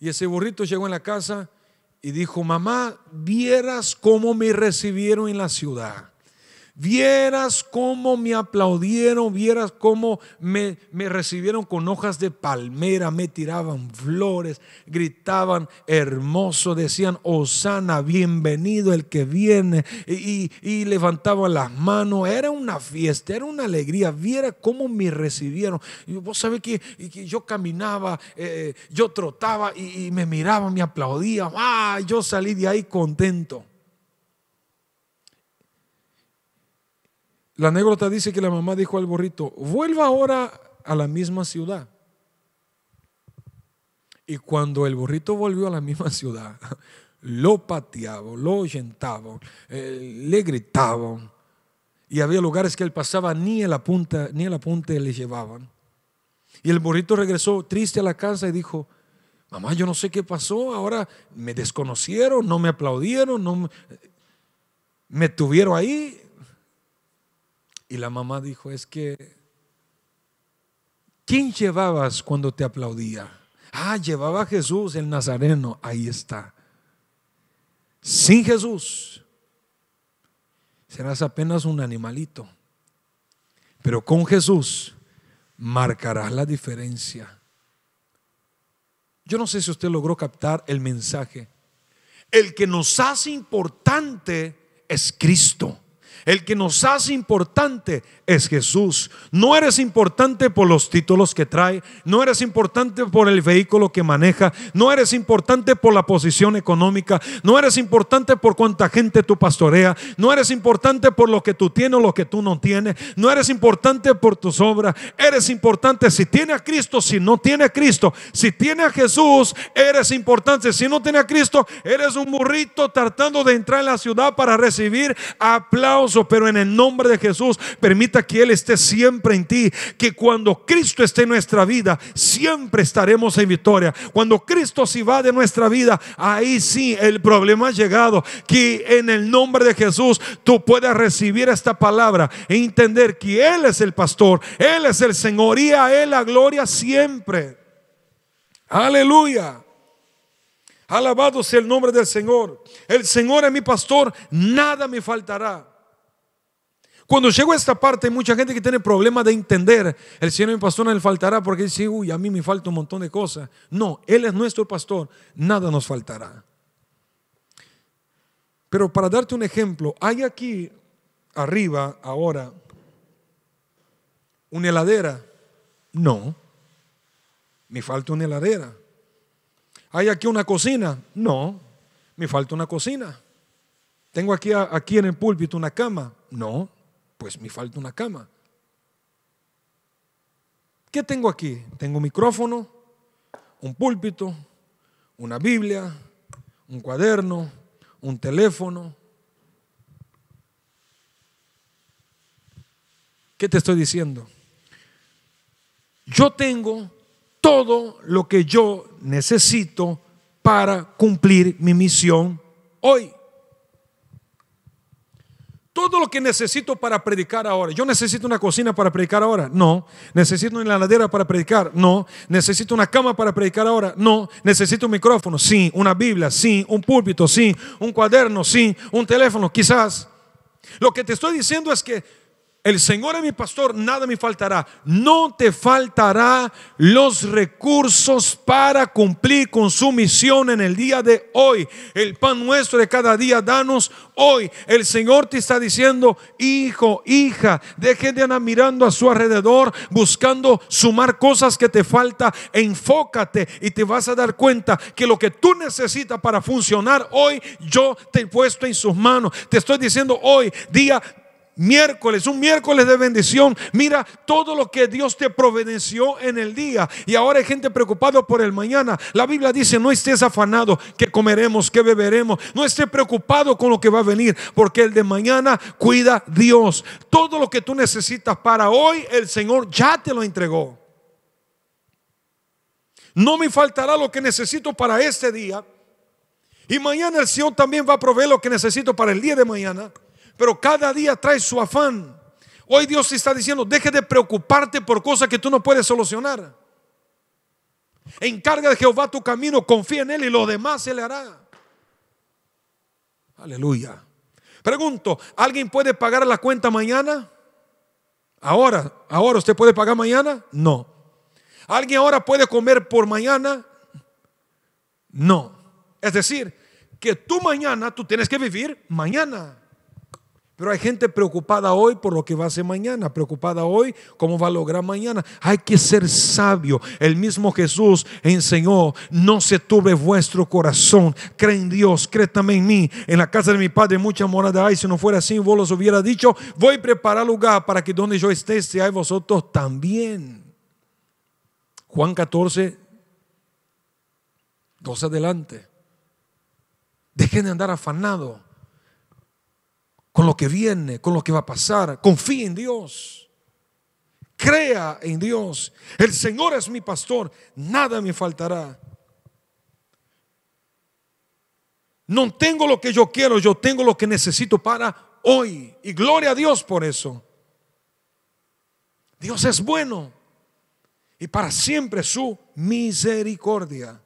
Y ese burrito llegó en la casa y dijo, mamá, vieras cómo me recibieron en la ciudad. Vieras cómo me aplaudieron, vieras cómo me, me, recibieron con hojas de palmera, me tiraban flores, gritaban hermoso, decían, Osana, bienvenido el que viene, y, y levantaban las manos. Era una fiesta, era una alegría. Viera cómo me recibieron. vos sabés que, yo caminaba, eh, yo trotaba y, me miraba, me aplaudían. Ah, yo salí de ahí contento. La anécdota dice que la mamá dijo al burrito, vuelva ahora a la misma ciudad. Y cuando el burrito volvió a la misma <laughs> ciudad, lo pateaban, lo oyentaban, eh, le gritaban. Y había lugares que él pasaba, ni en la punta, ni a la punta le llevaban. Y el burrito regresó triste a la casa y dijo, mamá, yo no sé qué pasó, ahora me desconocieron, no me aplaudieron, no me, me tuvieron ahí, y la mamá dijo, es que, ¿quién llevabas cuando te aplaudía? Ah, llevaba a Jesús el Nazareno, ahí está. Sin Jesús, serás apenas un animalito. Pero con Jesús marcarás la diferencia. Yo no sé si usted logró captar el mensaje. El que nos hace importante es Cristo. El que nos hace importante es Jesús. No eres importante por los títulos que trae, no eres importante por el vehículo que maneja, no eres importante por la posición económica, no eres importante por cuánta gente tú pastorea, no eres importante por lo que tú tienes o lo que tú no tienes, no eres importante por tus obras, eres importante si tiene a Cristo, si no tiene a Cristo, si tiene a Jesús, eres importante, si no tiene a Cristo, eres un burrito tratando de entrar en la ciudad para recibir aplausos pero en el nombre de Jesús, permita que Él esté siempre en ti, que cuando Cristo esté en nuestra vida, siempre estaremos en victoria. Cuando Cristo se va de nuestra vida, ahí sí el problema ha llegado, que en el nombre de Jesús tú puedas recibir esta palabra e entender que Él es el pastor, Él es el Señor y a Él la gloria siempre. Aleluya. Alabado sea el nombre del Señor. El Señor es mi pastor, nada me faltará. Cuando llego a esta parte, hay mucha gente que tiene problemas de entender. El Señor mi pastor no le faltará porque dice, uy, a mí me falta un montón de cosas. No, Él es nuestro pastor, nada nos faltará. Pero para darte un ejemplo, hay aquí arriba ahora una heladera. No, me falta una heladera. ¿Hay aquí una cocina? No, me falta una cocina. ¿Tengo aquí, aquí en el púlpito una cama? No, pues me falta una cama. ¿Qué tengo aquí? Tengo un micrófono, un púlpito, una Biblia, un cuaderno, un teléfono. ¿Qué te estoy diciendo? Yo tengo todo lo que yo necesito para cumplir mi misión hoy todo lo que necesito para predicar ahora. Yo necesito una cocina para predicar ahora. No. Necesito una heladera para predicar. No. Necesito una cama para predicar ahora. No. Necesito un micrófono. Sí. Una Biblia. Sí. Un púlpito. Sí. Un cuaderno. Sí. Un teléfono. Quizás. Lo que te estoy diciendo es que el Señor es mi pastor, nada me faltará. No te faltará los recursos para cumplir con su misión en el día de hoy. El pan nuestro de cada día, danos hoy. El Señor te está diciendo, hijo, hija, deje de andar mirando a su alrededor, buscando sumar cosas que te falta. Enfócate y te vas a dar cuenta que lo que tú necesitas para funcionar hoy, yo te he puesto en sus manos. Te estoy diciendo hoy, día miércoles, un miércoles de bendición. Mira todo lo que Dios te providenció en el día. Y ahora hay gente preocupada por el mañana. La Biblia dice, no estés afanado, que comeremos, que beberemos. No estés preocupado con lo que va a venir, porque el de mañana cuida Dios. Todo lo que tú necesitas para hoy, el Señor ya te lo entregó. No me faltará lo que necesito para este día. Y mañana el Señor también va a proveer lo que necesito para el día de mañana pero cada día trae su afán. Hoy Dios está diciendo, deje de preocuparte por cosas que tú no puedes solucionar. Encarga de Jehová tu camino, confía en Él y lo demás se le hará. Aleluya. Pregunto, ¿alguien puede pagar la cuenta mañana? Ahora, ahora usted puede pagar mañana? No. ¿Alguien ahora puede comer por mañana? No. Es decir, que tú mañana, tú tienes que vivir mañana. Pero hay gente preocupada hoy por lo que va a hacer mañana, preocupada hoy cómo va a lograr mañana. Hay que ser sabio. El mismo Jesús enseñó, no se turbe vuestro corazón, cree en Dios, cree también en mí. En la casa de mi padre mucha morada hay, si no fuera así, vos los hubiera dicho, voy a preparar lugar para que donde yo esté, seáis vosotros también. Juan 14, dos adelante. Dejen de andar afanado con lo que viene, con lo que va a pasar. Confía en Dios. Crea en Dios. El Señor es mi pastor. Nada me faltará. No tengo lo que yo quiero, yo tengo lo que necesito para hoy. Y gloria a Dios por eso. Dios es bueno y para siempre su misericordia.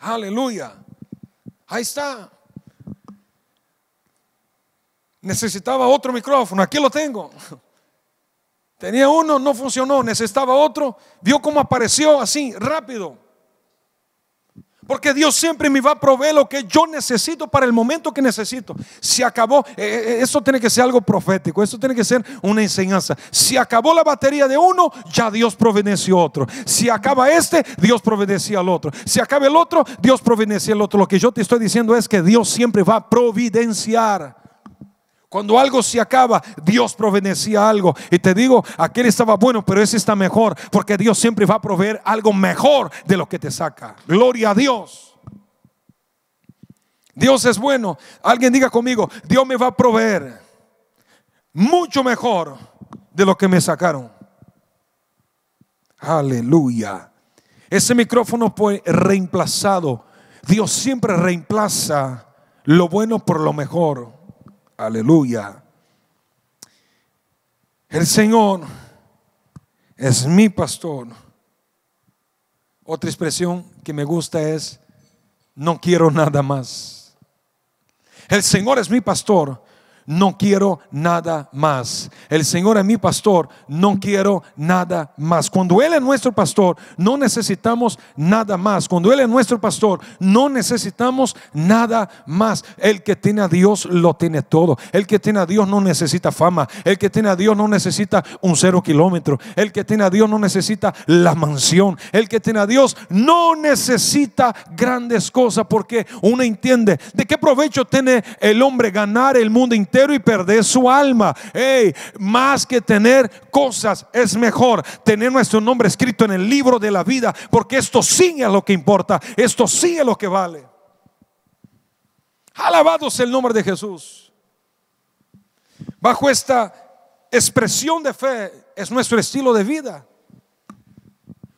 Aleluya. Ahí está. Necesitaba otro micrófono. Aquí lo tengo. Tenía uno, no funcionó. Necesitaba otro. Vio cómo apareció así, rápido. Porque Dios siempre me va a proveer lo que yo necesito para el momento que necesito. Si acabó. Eh, eh, eso tiene que ser algo profético. Eso tiene que ser una enseñanza. Si acabó la batería de uno, ya Dios proveneció otro. Si acaba este, Dios providencia al otro. Si acaba el otro, Dios providencia al otro. Lo que yo te estoy diciendo es que Dios siempre va a providenciar. Cuando algo se acaba, Dios provenecía algo. Y te digo, aquel estaba bueno, pero ese está mejor, porque Dios siempre va a proveer algo mejor de lo que te saca. Gloria a Dios. Dios es bueno. Alguien diga conmigo, Dios me va a proveer mucho mejor de lo que me sacaron. Aleluya. Ese micrófono fue reemplazado. Dios siempre reemplaza lo bueno por lo mejor. Aleluya. El Señor es mi pastor. Otra expresión que me gusta es, no quiero nada más. El Señor es mi pastor, no quiero nada más. El Señor es mi pastor, no quiero nada más. Cuando Él es nuestro pastor, no necesitamos nada más. Cuando Él es nuestro pastor, no necesitamos nada más. El que tiene a Dios lo tiene todo. El que tiene a Dios no necesita fama. El que tiene a Dios no necesita un cero kilómetro. El que tiene a Dios no necesita la mansión. El que tiene a Dios no necesita grandes cosas porque uno entiende de qué provecho tiene el hombre ganar el mundo entero y perder su alma. más que tener cosas, es mejor tener nuestro nombre escrito en el libro de la vida, porque esto sí es lo que importa, esto sí es lo que vale. Alabados el nombre de Jesús. Bajo esta expresión de fe es nuestro estilo de vida.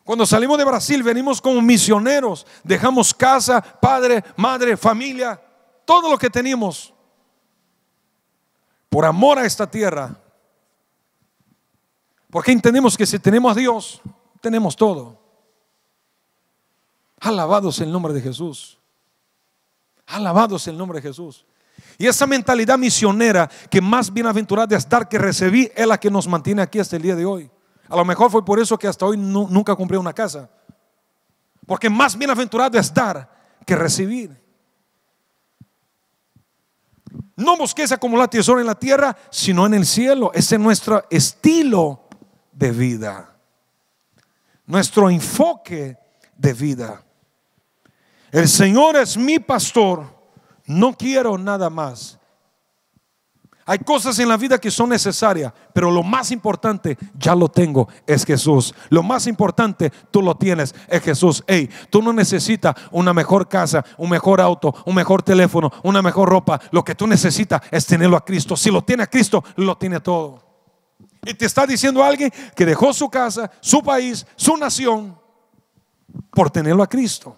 Cuando salimos de Brasil venimos como misioneros, dejamos casa, padre, madre, familia, todo lo que tenemos por amor a esta tierra. Porque entendemos que si tenemos a Dios, tenemos todo. Alabados el nombre de Jesús. Alabados el nombre de Jesús. Y esa mentalidad misionera que más bienaventurada es dar que recibir, es la que nos mantiene aquí hasta el día de hoy. A lo mejor fue por eso que hasta hoy nunca compré una casa. Porque más bienaventurado es dar que recibir. No como acumular tesoro en la tierra, sino en el cielo. Ese es nuestro estilo de vida. Nuestro enfoque de vida. El Señor es mi pastor. No quiero nada más. Hay cosas en la vida que son necesarias, pero lo más importante, ya lo tengo, es Jesús. Lo más importante, tú lo tienes, es Jesús. Hey, tú no necesitas una mejor casa, un mejor auto, un mejor teléfono, una mejor ropa. Lo que tú necesitas es tenerlo a Cristo. Si lo tiene a Cristo, lo tiene todo. Y te está diciendo alguien que dejó su casa, su país, su nación, por tenerlo a Cristo.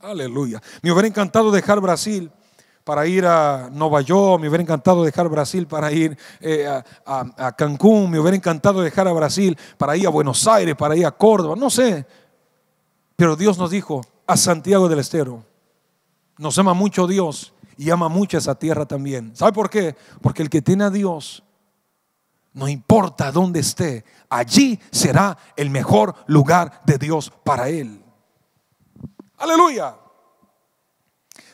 Aleluya. Me hubiera encantado dejar Brasil para ir a Nueva York, me hubiera encantado dejar Brasil para ir eh, a, Cancún, me hubiera encantado dejar a Brasil para ir a Buenos Aires, para ir a Córdoba, no sé. Pero Dios nos dijo, a Santiago del Estero. Nos ama mucho Dios y ama mucho esa tierra también. ¿Sabe por qué? Porque el que tiene a Dios, no importa dónde esté, allí será el mejor lugar de Dios para él. Aleluya.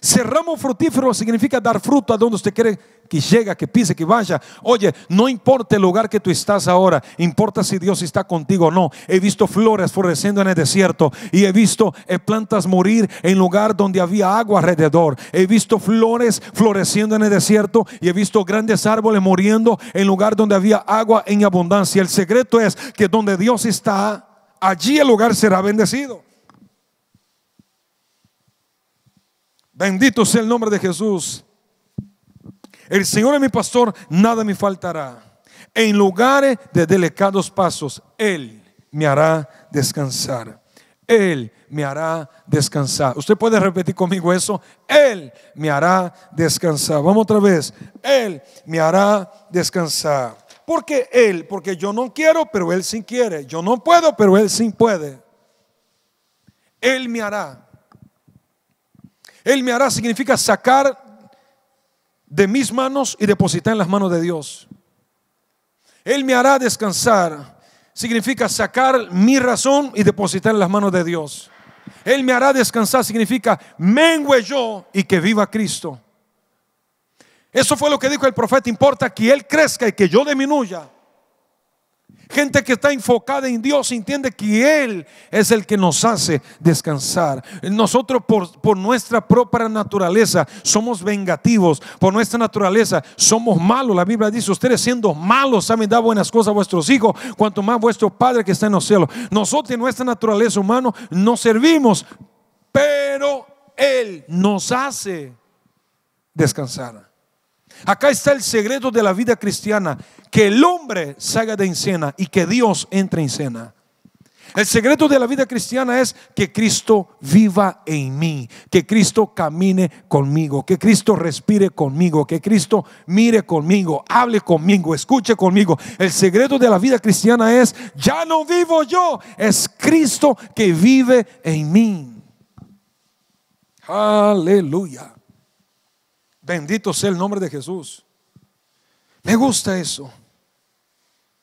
Ser ramo frutífero significa dar fruto a donde usted quiere que llegue, que pise, que vaya. Oye, no importa el lugar que tú estás ahora, importa si Dios está contigo o no. He visto flores floreciendo en el desierto y he visto eh, plantas morir en lugar donde había agua alrededor. He visto flores floreciendo en el desierto y he visto grandes árboles muriendo en lugar donde había agua en abundancia. El secreto es que donde Dios está, allí el lugar será bendecido. Bendito sea el nombre de Jesús. El Señor es mi pastor, nada me faltará. En lugares de delicados pasos, Él me hará descansar. Él me hará descansar. Usted puede repetir conmigo eso. Él me hará descansar. Vamos otra vez. Él me hará descansar. Porque Él, porque yo no quiero, pero Él sí quiere. Yo no puedo, pero Él sí puede. Él me hará. Él me hará significa sacar de mis manos y depositar en las manos de Dios. Él me hará descansar significa sacar mi razón y depositar en las manos de Dios. Él me hará descansar significa mengue yo y que viva Cristo. Eso fue lo que dijo el profeta, importa que Él crezca y que yo disminuya. Gente que está enfocada en Dios entiende que Él es el que nos hace descansar. Nosotros por, nuestra propia naturaleza somos vengativos, por nuestra naturaleza somos malos. La Biblia dice, ustedes siendo malos saben dar buenas cosas a vuestros hijos, cuanto más vuestro Padre que está en los cielos. Nosotros en nuestra naturaleza humana nos servimos, pero Él nos hace descansar. Acá está el secreto de la vida cristiana, que el hombre salga de encena y que Dios entre en escena. El secreto de la vida cristiana es que Cristo viva en mí, que Cristo camine conmigo, que Cristo respire conmigo, que Cristo mire conmigo, hable conmigo, escuche conmigo. El secreto de la vida cristiana es, ya no vivo yo, es Cristo que vive en mí. Aleluya. Bendito sea el nombre de Jesús. Me gusta eso.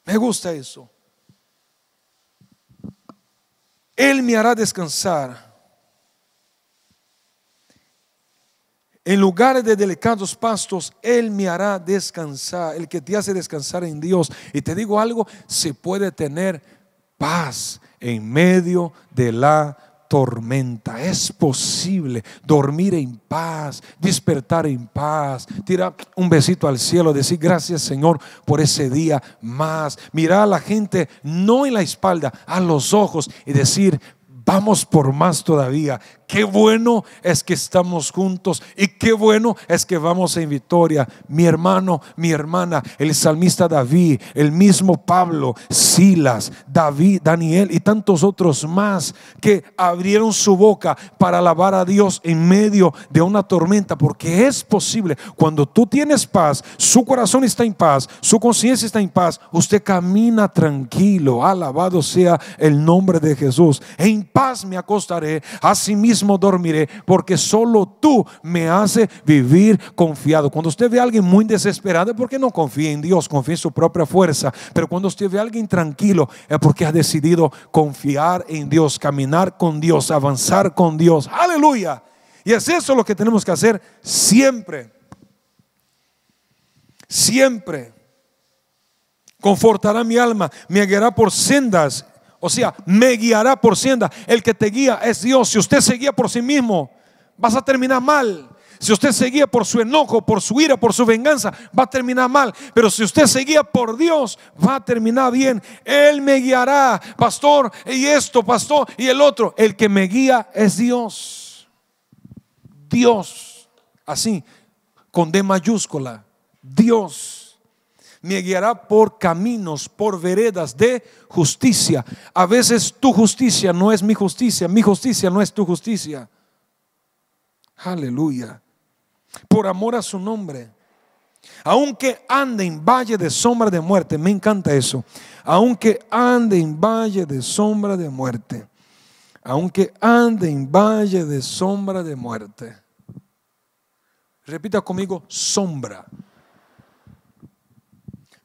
Me gusta eso. Él me hará descansar. En lugares de delicados pastos, Él me hará descansar. El que te hace descansar en Dios. Y te digo algo, se puede tener paz en medio de la tormenta. Es posible dormir en paz, despertar en paz, tirar un besito al cielo, decir gracias Señor por ese día más. Mirar a la gente no en la espalda, a los ojos y decir, vamos por más todavía. Qué bueno es que estamos juntos y qué bueno es que vamos en victoria. Mi hermano, mi hermana, el salmista David, el mismo Pablo, Silas, David, Daniel y tantos otros más que abrieron su boca para alabar a Dios en medio de una tormenta, porque es posible cuando tú tienes paz, su corazón está en paz, su conciencia está en paz, usted camina tranquilo, alabado sea el nombre de Jesús. En paz me acostaré, asimismo dormiré, porque solo tú me hace vivir confiado. Cuando usted ve a alguien muy desesperado, es porque no confía en Dios, confía en su propia fuerza. Pero cuando usted ve a alguien tranquilo, es porque ha decidido confiar en Dios, caminar con Dios, avanzar con Dios. Aleluya. Y es eso lo que tenemos que hacer siempre. Siempre. Confortará mi alma, me guiará por sendas o sea, me guiará por sienda. El que te guía es Dios. Si usted se guía por sí mismo, vas a terminar mal. Si usted se guía por su enojo, por su ira, por su venganza, va a terminar mal. Pero si usted se guía por Dios, va a terminar bien. Él me guiará, pastor, y esto, pastor, y el otro. El que me guía es Dios. Dios, así, con D mayúscula. Dios me guiará por caminos, por veredas de justicia. A veces tu justicia no es mi justicia, mi justicia no es tu justicia. Aleluya. Por amor a su nombre. Aunque ande en valle de sombra de muerte, me encanta eso. Aunque ande en valle de sombra de muerte. Aunque ande en valle de sombra de muerte. Repita conmigo, sombra.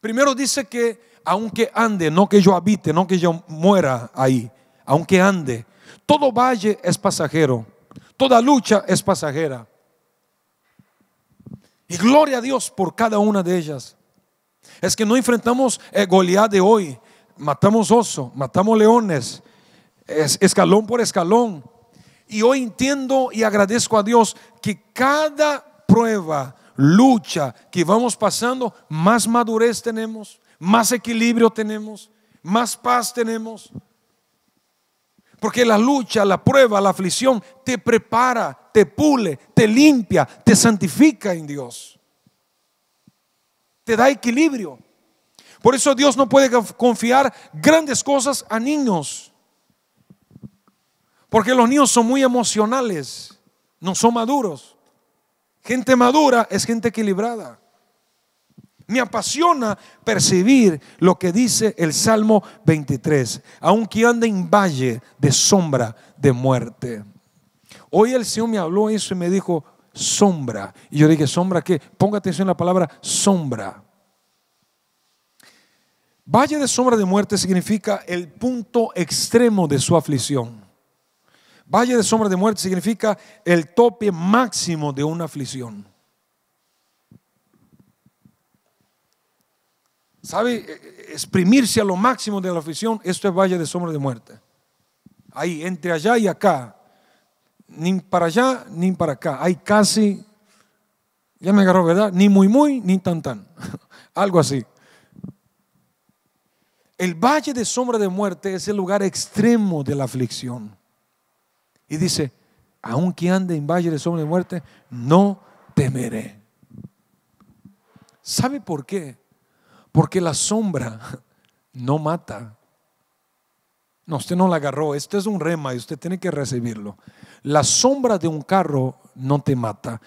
Primero dice que aunque ande, no que yo habite, no que yo muera ahí, aunque ande, todo valle es pasajero, toda lucha es pasajera. Y gloria a Dios por cada una de ellas. Es que no enfrentamos el eh, Goliat de hoy. Matamos oso, matamos leones, escalón por escalón. Y hoy entiendo y agradezco a Dios que cada prueba, lucha que vamos pasando, más madurez tenemos, más equilibrio tenemos, más paz tenemos. Porque la lucha, la prueba, la aflicción te prepara, te pule, te limpia, te santifica en Dios. Te da equilibrio. Por eso Dios no puede confiar grandes cosas a niños. Porque los niños son muy emocionales, no son maduros. Gente madura es gente equilibrada. Me apasiona percibir lo que dice el Salmo 23, aunque ande en valle de sombra de muerte. Hoy el Señor me habló eso y me dijo, sombra. Y yo dije, sombra, ¿qué? Ponga atención a la palabra sombra. Valle de sombra de muerte significa el punto extremo de su aflicción. Valle de sombra de muerte significa el tope máximo de una aflicción. ¿Sabe? E, e, exprimirse a lo máximo de la aflicción, esto es valle de sombra de muerte. Ahí, entre allá y acá. Ni para allá ni para acá. Hay casi, ya me agarró, ¿verdad? Ni muy, muy, ni tan, tan. <laughs> Algo así. El valle de sombra de muerte es el lugar extremo de la aflicción. Y dice, aunque ande en valle de sombra de muerte, no temeré. ¿Sabe por qué? Porque la sombra <laughs> no mata. No, usted no la agarró. Este es un rema y usted tiene que recibirlo. La sombra de un carro no te mata.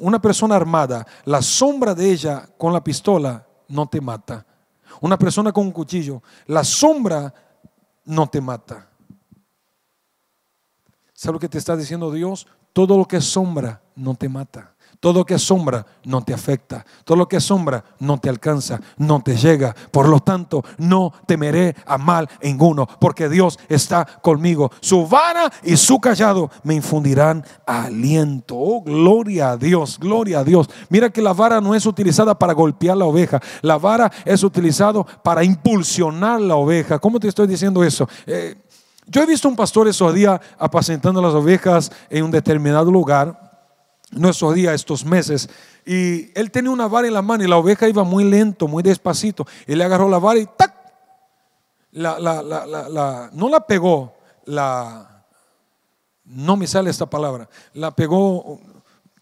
una persona armada, la sombra de ella con la pistola no te mata. Una persona con un cuchillo, la sombra no te mata. ¿Sabes lo que te está diciendo Dios? Todo lo que sombra no te mata. Todo lo que sombra no te afecta. Todo lo que sombra no te alcanza, no te llega. Por lo tanto, no temeré a mal ninguno, porque Dios está conmigo. Su vara y su callado me infundirán aliento. Oh, gloria a Dios, gloria a Dios. Mira que la vara no es utilizada para golpear la oveja. La vara es utilizada para impulsionar la oveja. ¿Cómo te estoy diciendo eso? Eh, yo he visto un pastor esos días apacentando las ovejas en un determinado lugar, no esos días, estos meses, y él tenía una vara en la mano y la oveja iba muy lento, muy despacito, y le agarró la vara y ¡tac! La, la, la, la no la pegó, la, no me sale esta palabra, la pegó,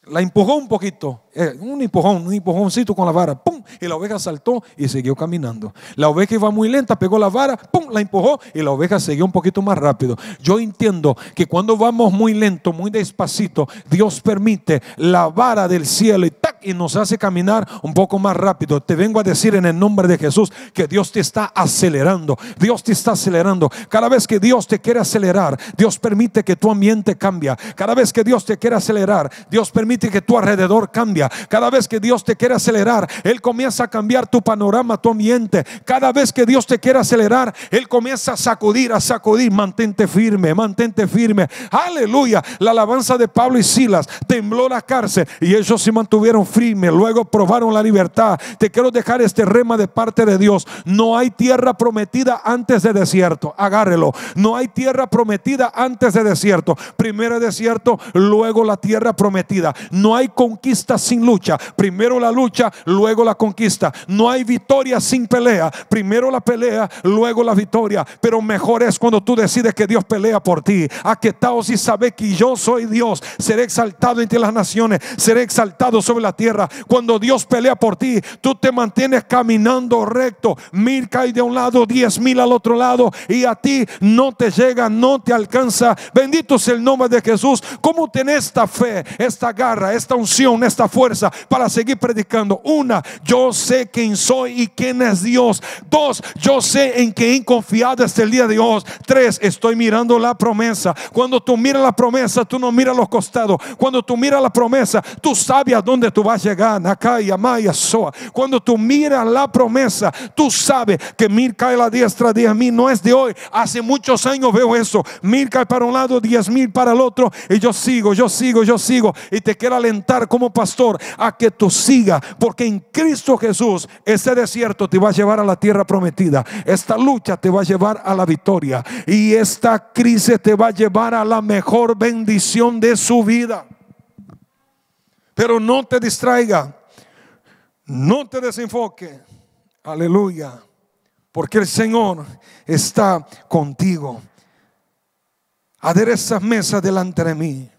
la empujó un poquito eh, un empujón, un empujoncito con la vara, ¡pum! Y la oveja saltó y siguió caminando. La oveja iba muy lenta, pegó la vara, ¡pum! La empujó y la oveja siguió un poquito más rápido. Yo entiendo que cuando vamos muy lento, muy despacito, Dios permite la vara del cielo y, y nos hace caminar un poco más rápido. Te vengo a decir en el nombre de Jesús que Dios te está acelerando. Dios te está acelerando. Cada vez que Dios te quiere acelerar, Dios permite que tu ambiente cambie. Cada vez que Dios te quiere acelerar, Dios permite que tu alrededor cambie. Cada vez que Dios te quiere acelerar, Él comienza a cambiar tu panorama, tu ambiente. Cada vez que Dios te quiere acelerar, Él comienza a sacudir, a sacudir. Mantente firme, mantente firme. Aleluya. La alabanza de Pablo y Silas tembló la cárcel y ellos se mantuvieron firmes. Luego probaron la libertad. Te quiero dejar este rema de parte de Dios. No hay tierra prometida antes de desierto. Agárrelo. No hay tierra prometida antes de desierto. Primero el desierto, luego la tierra prometida. No hay conquista sin lucha. Primero la lucha, luego la conquista. No hay victoria sin pelea. Primero la pelea, luego la victoria. Pero mejor es cuando tú decides que Dios pelea por ti. Aquetaos y sabe que yo soy Dios. Seré exaltado entre las naciones. Seré exaltado sobre la tierra. Cuando Dios pelea por ti, tú te mantienes caminando recto. Mil cae de un lado, diez mil al otro lado. Y a ti no te llega, no te alcanza. Bendito es el nombre de Jesús. ¿Cómo tenés esta fe, esta garra, esta unción, esta fuerza para seguir predicando. Una, yo sé quién soy y quién es Dios. Dos, yo sé en he confiado hasta el día de hoy. Tres, estoy mirando la promesa. Cuando tú miras la promesa, tú no miras los costados. Cuando tú miras la promesa, tú sabes a dónde tú vas a llegar. Acá Amaya Soa. Cuando tú miras la promesa, tú sabes que mil cae la diestra, a mí no es de hoy. Hace muchos años veo eso. Mil cae para un lado, diez mil para el otro. Y yo sigo, yo sigo, yo sigo. Y te quiero alentar como pastor a que tú sigas, porque en Cristo Jesús ese desierto te va a llevar a la tierra prometida, esta lucha te va a llevar a la victoria y esta crisis te va a llevar a la mejor bendición de su vida. Pero no te distraiga, no te desenfoque. Aleluya. Porque el Señor está contigo. esas mesa delante de mí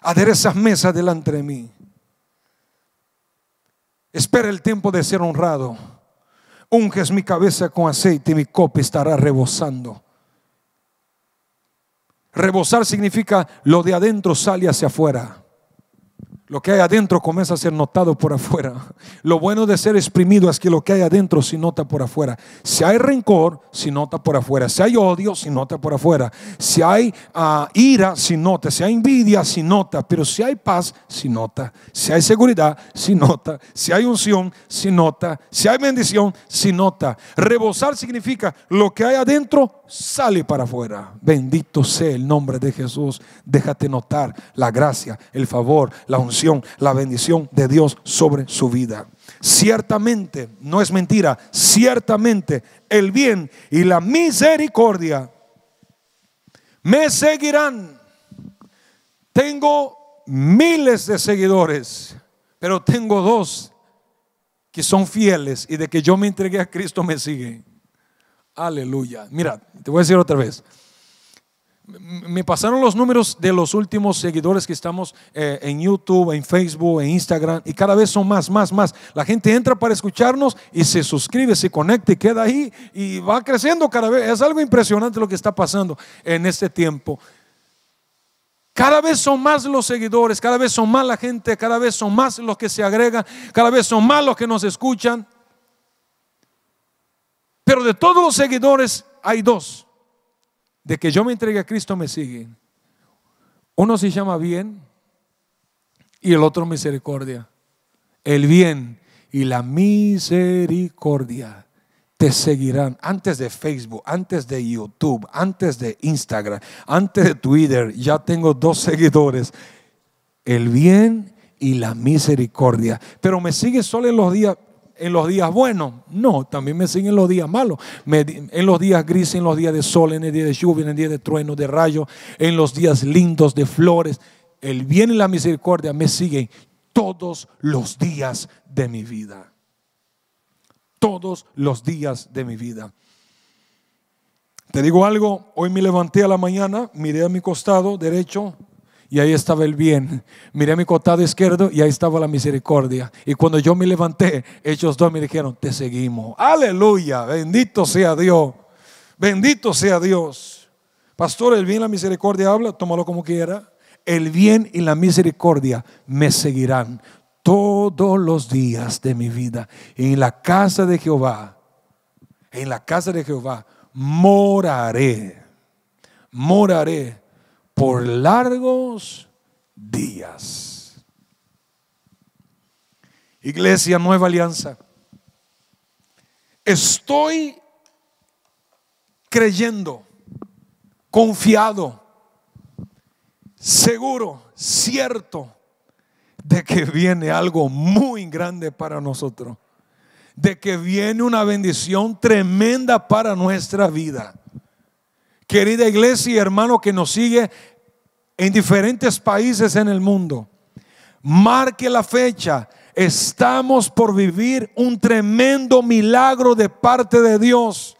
aderezas mesa delante de mí. Espera el tiempo de ser honrado. Unges mi cabeza con aceite y mi copa estará rebosando. Rebosar significa lo de adentro sale hacia afuera. Lo que hay adentro comienza a ser notado por afuera. Lo bueno de ser exprimido es que lo que hay adentro se nota por afuera. Si hay rencor, se nota por afuera. Si hay odio, se nota por afuera. Si hay ah, ira, se nota. Si hay envidia, se nota. Pero si hay paz, se nota. Si hay seguridad, se nota. Si hay unción, se nota. Si hay bendición, se nota. Rebozar significa lo que hay adentro sale para afuera. Bendito sea el nombre de Jesús. Déjate notar la gracia, el favor, la unción la bendición de Dios sobre su vida. Ciertamente, no es mentira, ciertamente el bien y la misericordia me seguirán. Tengo miles de seguidores, pero tengo dos que son fieles y de que yo me entregué a Cristo me siguen. Aleluya. Mira, te voy a decir otra vez me pasaron los números de los últimos seguidores que estamos eh, en YouTube, en Facebook, en Instagram, y cada vez son más, más, más. La gente entra para escucharnos y se suscribe, se conecta y queda ahí y va creciendo cada vez. Es algo impresionante lo que está pasando en este tiempo. Cada vez son más los seguidores, cada vez son más la gente, cada vez son más los que se agregan, cada vez son más los que nos escuchan. Pero de todos los seguidores hay dos de que yo me entregue a Cristo me siguen. Uno se llama bien y el otro misericordia. El bien y la misericordia te seguirán antes de Facebook, antes de YouTube, antes de Instagram, antes de Twitter. Ya tengo dos seguidores. El bien y la misericordia. Pero me sigue solo en los días en los días buenos. No, también me siguen los días malos. en los días grises, en los días de sol, en el día de lluvia, en el día de trueno, de rayos, en los días lindos de flores. El bien y la misericordia me siguen todos los días de mi vida. Todos los días de mi vida. Te digo algo, hoy me levanté a la mañana, miré a mi costado derecho, y ahí estaba el bien. Miré mi costado izquierdo y ahí estaba la misericordia. Y cuando yo me levanté, ellos dos me dijeron, te seguimos. Aleluya, bendito sea Dios. Bendito sea Dios. Pastor, el bien y la misericordia habla, tómalo como quiera. El bien y la misericordia me seguirán todos los días de mi vida. En la casa de Jehová, en la casa de Jehová, moraré. Moraré por largos días. Iglesia Nueva Alianza, estoy creyendo, confiado, seguro, cierto de que viene algo muy grande para nosotros, de que viene una bendición tremenda para nuestra vida. Querida iglesia y hermano que nos sigue en diferentes países en el mundo, marque la fecha. Estamos por vivir un tremendo milagro de parte de Dios.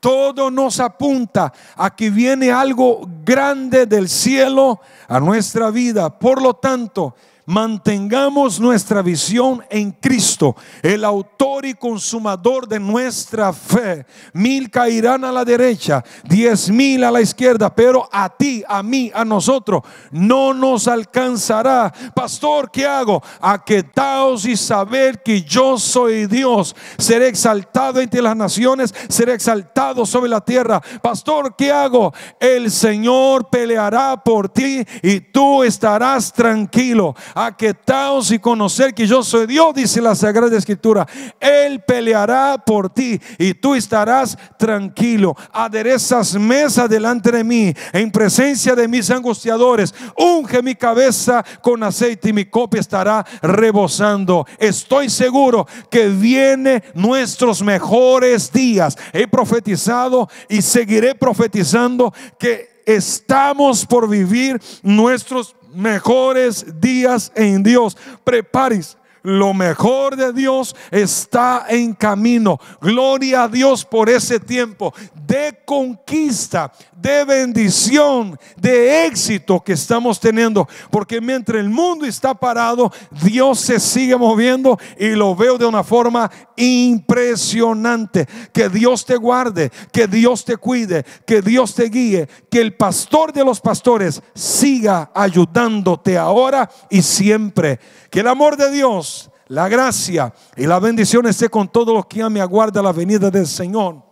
Todo nos apunta a que viene algo grande del cielo a nuestra vida. Por lo tanto, mantengamos nuestra visión en Cristo, el autor y consumador de nuestra fe. Mil caerán a la derecha, diez mil a la izquierda, pero a ti, a mí, a nosotros, no nos alcanzará. Pastor, ¿qué hago? Aquetaos y saber que yo soy Dios. Seré exaltado entre las naciones, seré exaltado sobre la tierra. Pastor, ¿qué hago? El Señor peleará por ti y tú estarás tranquilo Aquetaos y conocer que yo soy Dios, dice la Sagrada Escritura. Él peleará por ti y tú estarás tranquilo. Aderezas mesa delante de mí en presencia de mis angustiadores. Unge mi cabeza con aceite y mi copia estará rebosando. Estoy seguro que vienen nuestros mejores días. He profetizado y seguiré profetizando que estamos por vivir nuestros mejores días en Dios. Preparis lo mejor de Dios está en camino. Gloria a Dios por ese tiempo de conquista, de bendición, de éxito que estamos teniendo. Porque mientras el mundo está parado, Dios se sigue moviendo y lo veo de una forma impresionante. Que Dios te guarde, que Dios te cuide, que Dios te guíe, que el pastor de los pastores siga ayudándote ahora y siempre. Que el amor de Dios la gracia y la bendición esté con todos los que a me aguarda la venida del Señor.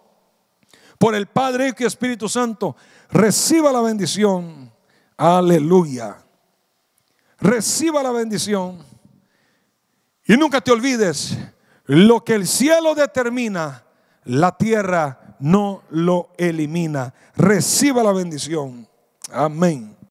Por el Padre y Espíritu Santo, reciba la bendición. Aleluya. Reciba la bendición. Y nunca te olvides, lo que el cielo determina, la tierra no lo elimina. Reciba la bendición. Amén.